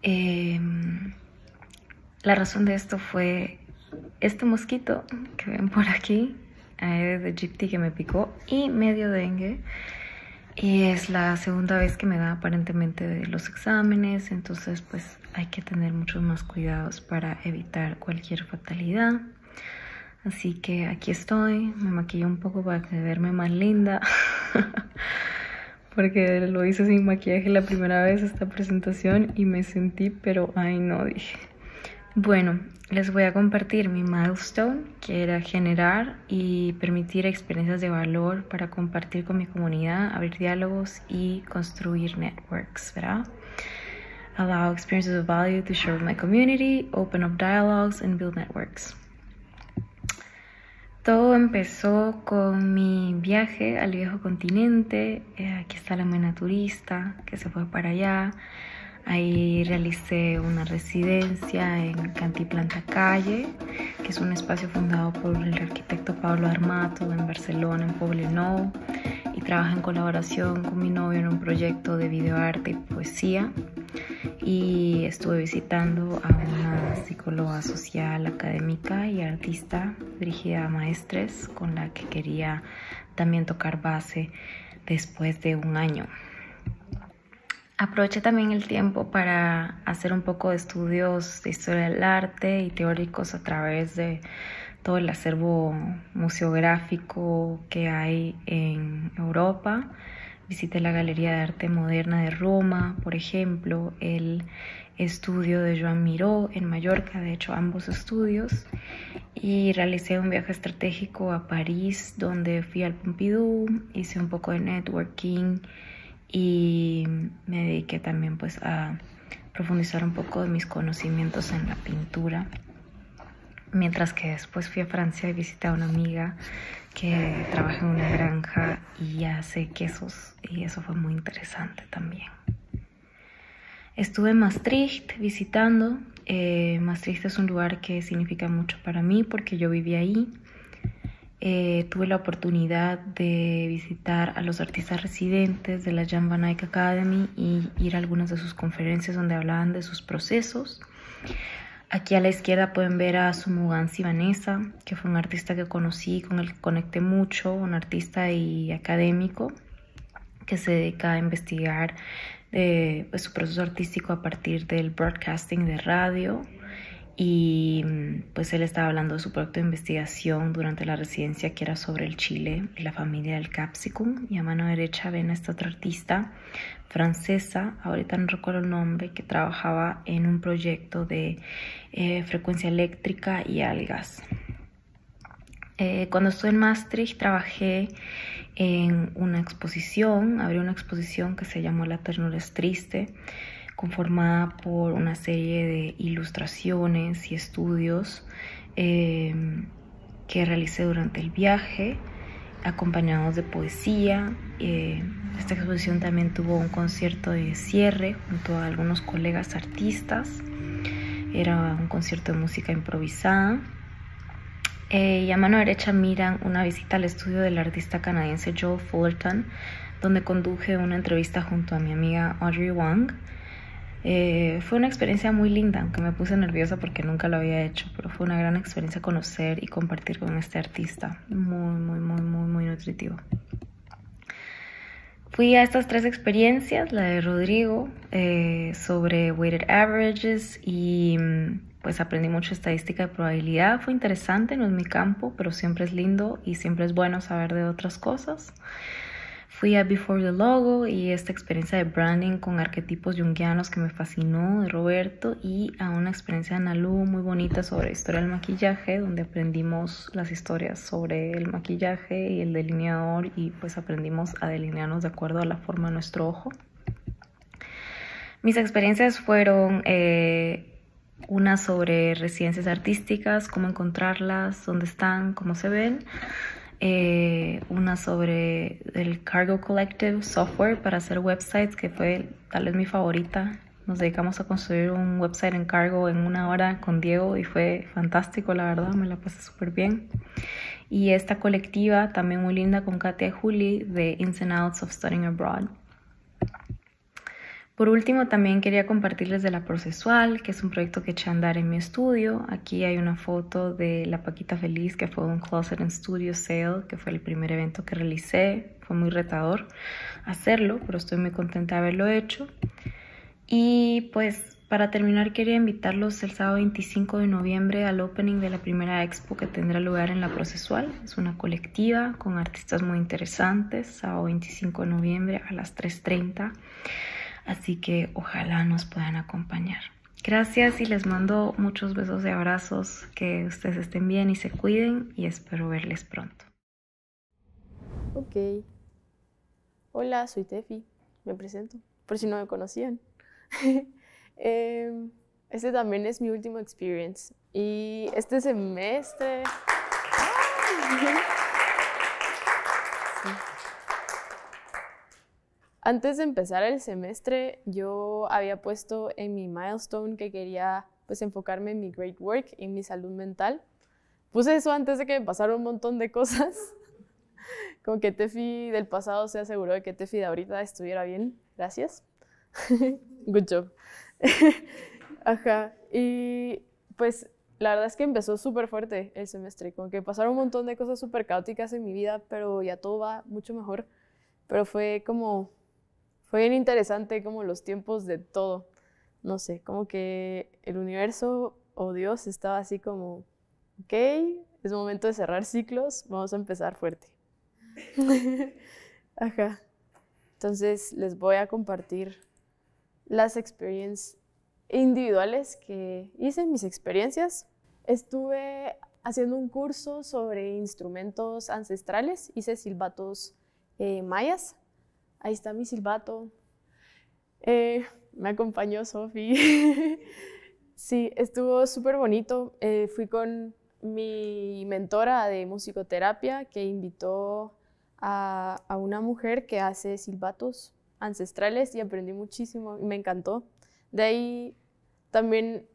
Em, la razón de esto fue este mosquito que ven por aquí, Aedes eh, de que me picó y medio dengue. Y es la segunda vez que me da aparentemente de los exámenes, entonces pues hay que tener muchos más cuidados para evitar cualquier fatalidad. Así que aquí estoy, me maquillo un poco para que verme más linda. Porque lo hice sin maquillaje la primera vez esta presentación y me sentí, pero ay no dije. Bueno, les voy a compartir mi milestone, que era generar y permitir experiencias de valor para compartir con mi comunidad, abrir diálogos y construir networks, ¿verdad? Allow experiences of value to share with my community, open up dialogues and build networks. Todo empezó con mi viaje al viejo continente. Eh, aquí está la mena turista que se fue para allá. Ahí realicé una residencia en Cantiplanta Calle, que es un espacio fundado por el arquitecto Pablo Armato en Barcelona, en Poblenou y trabaja en colaboración con mi novio en un proyecto de videoarte y poesía. Y estuve visitando a una psicóloga social, académica y artista dirigida a maestres con la que quería también tocar base después de un año. Aproveché también el tiempo para hacer un poco de estudios de historia del arte y teóricos a través de todo el acervo museográfico que hay en Europa. Visité la Galería de Arte Moderna de Roma, por ejemplo, el estudio de Joan Miró en Mallorca, de hecho ambos estudios, y realicé un viaje estratégico a París donde fui al Pompidou, hice un poco de networking y me dediqué también pues a profundizar un poco de mis conocimientos en la pintura. Mientras que después fui a Francia y visité a una amiga que trabaja en una granja y hace quesos y eso fue muy interesante también. Estuve en Maastricht visitando. Eh, Maastricht es un lugar que significa mucho para mí porque yo viví ahí. Eh, tuve la oportunidad de visitar a los artistas residentes de la Jan Van Eyck Academy y ir a algunas de sus conferencias donde hablaban de sus procesos. Aquí a la izquierda pueden ver a Sumugansi Vanessa, que fue un artista que conocí, con el que conecté mucho, un artista y académico que se dedica a investigar pues, su proceso artístico a partir del broadcasting de radio y pues él estaba hablando de su proyecto de investigación durante la residencia que era sobre el Chile y la familia del capsicum y a mano derecha ven a esta otra artista francesa, ahorita no recuerdo el nombre, que trabajaba en un proyecto de eh, frecuencia eléctrica y algas. Eh, cuando estuve en Maastricht trabajé en una exposición, abrí una exposición que se llamó La ternura es triste, conformada por una serie de ilustraciones y estudios eh, que realicé durante el viaje, acompañados de poesía. esta exposición también tuvo un concierto de cierre junto a algunos colegas artistas. Era un concierto de música improvisada. Eh, y a mano derecha miran una visita al estudio del artista canadiense Joe Fullerton, donde conduje una entrevista junto a mi amiga Audrey Wang. Eh, fue una experiencia muy linda, aunque me puse nerviosa porque nunca lo había hecho, pero fue una gran experiencia conocer y compartir con este artista. Muy, muy, muy, muy, muy nutritivo. Fui a estas tres experiencias, la de Rodrigo, eh, sobre weighted averages y mm, pues aprendí mucho estadística de probabilidad. Fue interesante, no es mi campo, pero siempre es lindo y siempre es bueno saber de otras cosas fui a Before the Logo y esta experiencia de branding con arquetipos junguianos que me fascinó de Roberto y a una experiencia de Nalu muy bonita sobre historia del maquillaje, donde aprendimos las historias sobre el maquillaje y el delineador y pues aprendimos a delinearnos de acuerdo a la forma de nuestro ojo. Mis experiencias fueron... Eh, una sobre residencias artísticas, cómo encontrarlas, dónde están, cómo se ven. Eh, una sobre el Cargo Collective Software para hacer websites, que fue tal vez mi favorita. Nos dedicamos a construir un website en cargo en una hora con Diego y fue fantástico, la verdad, me la pasé súper bien. Y esta colectiva, también muy linda, con Katia y Juli de Ins and Outs of Studying Abroad. Por último, también quería compartirles de la procesual, que es un proyecto que eché a andar en mi estudio. Aquí hay una foto de la Paquita Feliz, que fue un Closet and Studio Sale, que fue el primer evento que realicé. Fue muy retador hacerlo, pero estoy muy contenta de haberlo hecho. Y pues para terminar quería invitarlos el sábado 25 de noviembre al opening de la primera expo que tendrá lugar en La Procesual. Es una colectiva con artistas muy interesantes, sábado 25 de noviembre a las 3.30. Así que ojalá nos puedan acompañar. Gracias y les mando muchos besos y abrazos. Que ustedes estén bien y se cuiden y espero verles pronto. Ok. Hola, soy Tefi. Me presento, por si no me conocían. Em, este también es mi último experience. Y este semestre... Antes de empezar el semestre, yo había puesto en mi milestone que quería pues enfocarme en mi great work y mi salud mental. Puse eso antes de que me pasara un montón de cosas. Como que Tefi del pasado se aseguró de que Tefi de ahorita estuviera bien. Gracias. Good job. Ajá. Y pues la verdad es que empezó súper fuerte el semestre. Como que pasaron un montón de cosas súper caóticas en mi vida, pero ya todo va mucho mejor. Pero fue como fue bien interesante como los tiempos de todo. No sé, como que el universo o Dios estaba así como, ok, es momento de cerrar ciclos, vamos a empezar fuerte. Ajá. Entonces les voy a compartir las experiencias individuales que hice, mis experiencias. Estuve haciendo un curso sobre instrumentos ancestrales, hice silbatos eh, mayas Ahí está mi silbato. Eh, me acompañó Sofi. sí, estuvo súper bonito. Eh, fui con mi mentora de musicoterapia que invitó a, una mujer que hace silbatos ancestrales y aprendí muchísimo y me encantó. De ahí también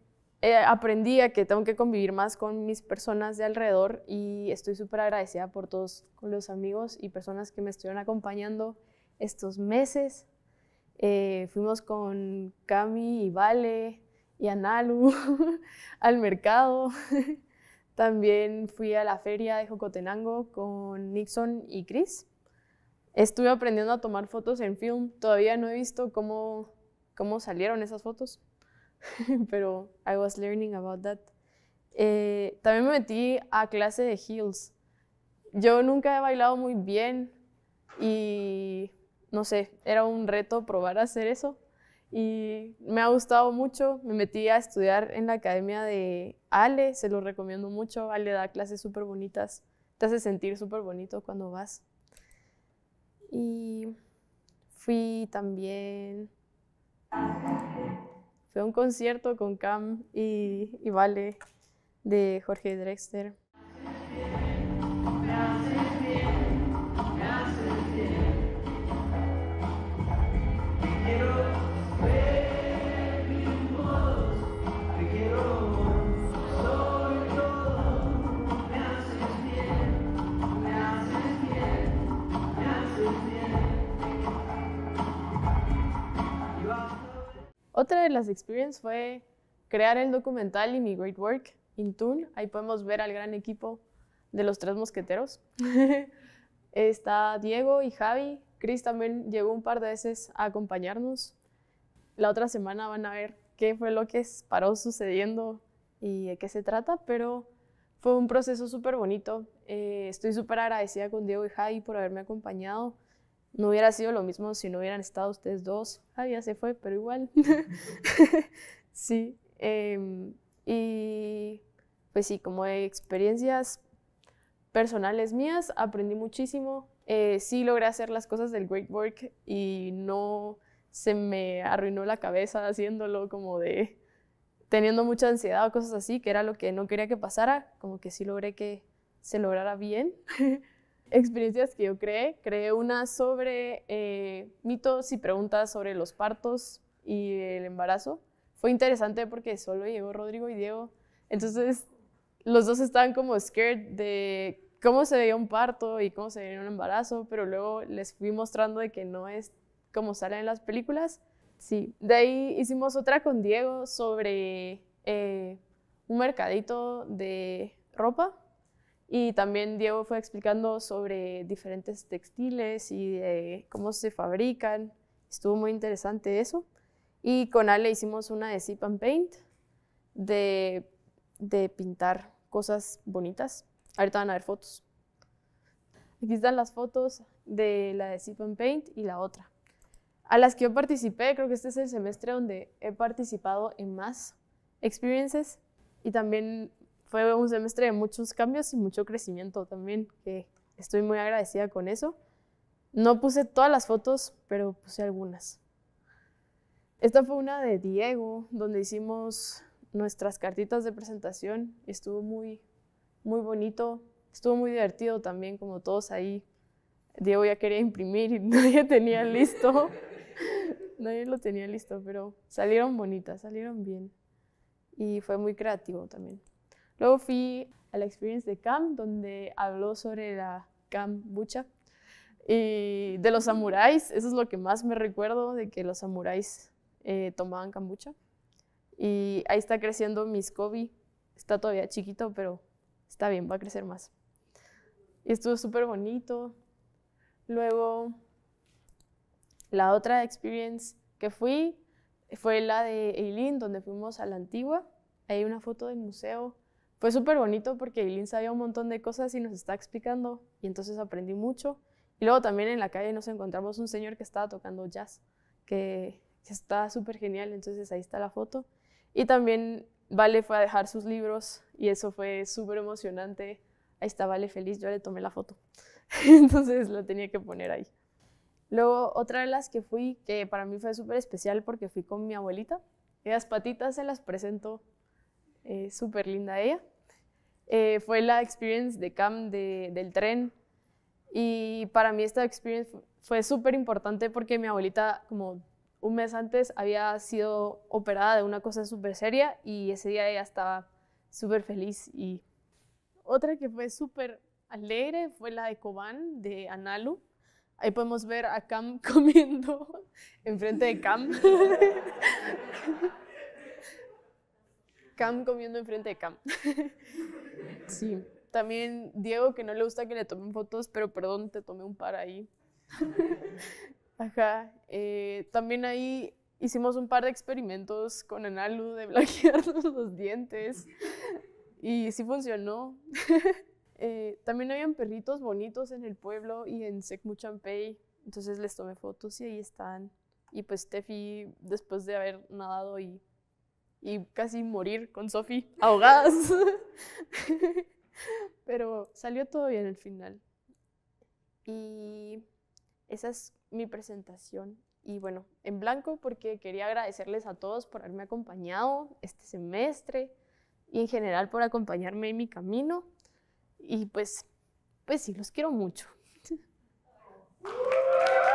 eh, aprendí a que tengo que convivir más con mis personas de alrededor y estoy súper agradecida por todos los amigos y personas que me estuvieron acompañando estos meses. Eh, fuimos con Cami y Vale y Analu al mercado. También fui a la feria de Jocotenango con Nixon y Chris. Estuve aprendiendo a tomar fotos en film. Todavía no he visto cómo, cómo salieron esas fotos, pero I was learning about that. Eh, también me metí a clase de heels. Yo nunca he bailado muy bien y no sé, era un reto probar a hacer eso. Y me ha gustado mucho, me metí a estudiar en la academia de Ale, se lo recomiendo mucho, Ale da clases súper bonitas, te hace sentir súper bonito cuando vas. Y fui también, fue un concierto con Cam y, y Vale de Jorge Drexler. las experiencias fue crear el documental y mi great work, in tune. Ahí podemos ver al gran equipo de los tres mosqueteros. Está Diego y Javi. Chris también llegó un par de veces a acompañarnos. La otra semana van a ver qué fue lo que paró sucediendo y de qué se trata, pero fue un proceso súper bonito. Eh, estoy súper agradecida con Diego y Javi por haberme acompañado. No hubiera sido lo mismo si no hubieran estado ustedes dos. Ah, ya se fue, pero igual. sí. Em, y pues sí, como experiencias personales mías, aprendí muchísimo. Eh, sí logré hacer las cosas del Great Work y no se me arruinó la cabeza haciéndolo como de teniendo mucha ansiedad o cosas así, que era lo que no quería que pasara, como que sí logré que se lograra bien. experiencias que yo creé. Creé una sobre eh, mitos y preguntas sobre los partos y el embarazo. Fue interesante porque solo llegó Rodrigo y Diego. Entonces, los dos estaban como scared de cómo se veía un parto y cómo se veía un embarazo, pero luego les fui mostrando de que no es como sale en las películas. Sí, de ahí hicimos otra con Diego sobre eh, un mercadito de ropa y también Diego fue explicando sobre diferentes textiles y cómo se fabrican. Estuvo muy interesante eso. Y con Ale hicimos una de Zip and Paint, de, de pintar cosas bonitas. Ahorita van a ver fotos. Aquí están las fotos de la de Zip and Paint y la otra. A las que yo participé, creo que este es el semestre donde he participado en más experiencias y también fue un semestre de muchos cambios y mucho crecimiento también, que estoy muy agradecida con eso. No puse todas las fotos, pero puse algunas. Esta fue una de Diego, donde hicimos nuestras cartitas de presentación. Estuvo muy, muy bonito, estuvo muy divertido también, como todos ahí. Diego ya quería imprimir y nadie tenía listo. nadie lo tenía listo, pero salieron bonitas, salieron bien. Y fue muy creativo también. Luego fui a la experience de CAM, donde habló sobre la cambucha Y de los samuráis, eso es lo que más me recuerdo, de que los samuráis eh, tomaban cambucha Y ahí está creciendo mi kobe Está todavía chiquito, pero está bien, va a crecer más. Y estuvo súper bonito. Luego, la otra experience que fui fue la de Eileen, donde fuimos a la antigua. Hay una foto del museo fue súper bonito porque Eileen sabía un montón de cosas y nos está explicando y entonces aprendí mucho. Y luego también en la calle nos encontramos un señor que estaba tocando jazz, que, está súper genial, entonces ahí está la foto. Y también Vale fue a dejar sus libros y eso fue súper emocionante. Ahí está Vale feliz, yo le tomé la foto. entonces lo tenía que poner ahí. Luego otra de las que fui, que para mí fue súper especial porque fui con mi abuelita, y Las patitas se las presento eh, súper linda ella. Eh, fue la experience de CAM del tren y para mí esta experience fue súper importante porque mi abuelita como un mes antes había sido operada de una cosa súper seria y ese día ella estaba súper feliz y otra que fue súper alegre fue la de Cobán de Analu. Ahí podemos ver a Cam comiendo enfrente de Cam. Cam comiendo enfrente de Cam. sí. También Diego, que no le gusta que le tomen fotos, pero perdón, te tomé un par ahí. Ajá. Eh, también ahí hicimos un par de experimentos con Analu de blanquear los dientes. Y sí funcionó. Eh, también habían perritos bonitos en el pueblo y en Secmuchampey. Entonces les tomé fotos y ahí están. Y pues Tefi, después de haber nadado y y casi morir con Sophie ahogadas. Pero salió todo bien al final. Y esa es mi presentación. Y bueno, en blanco porque quería agradecerles a todos por haberme acompañado este semestre y en general por acompañarme en mi camino. Y pues, pues sí, los quiero mucho.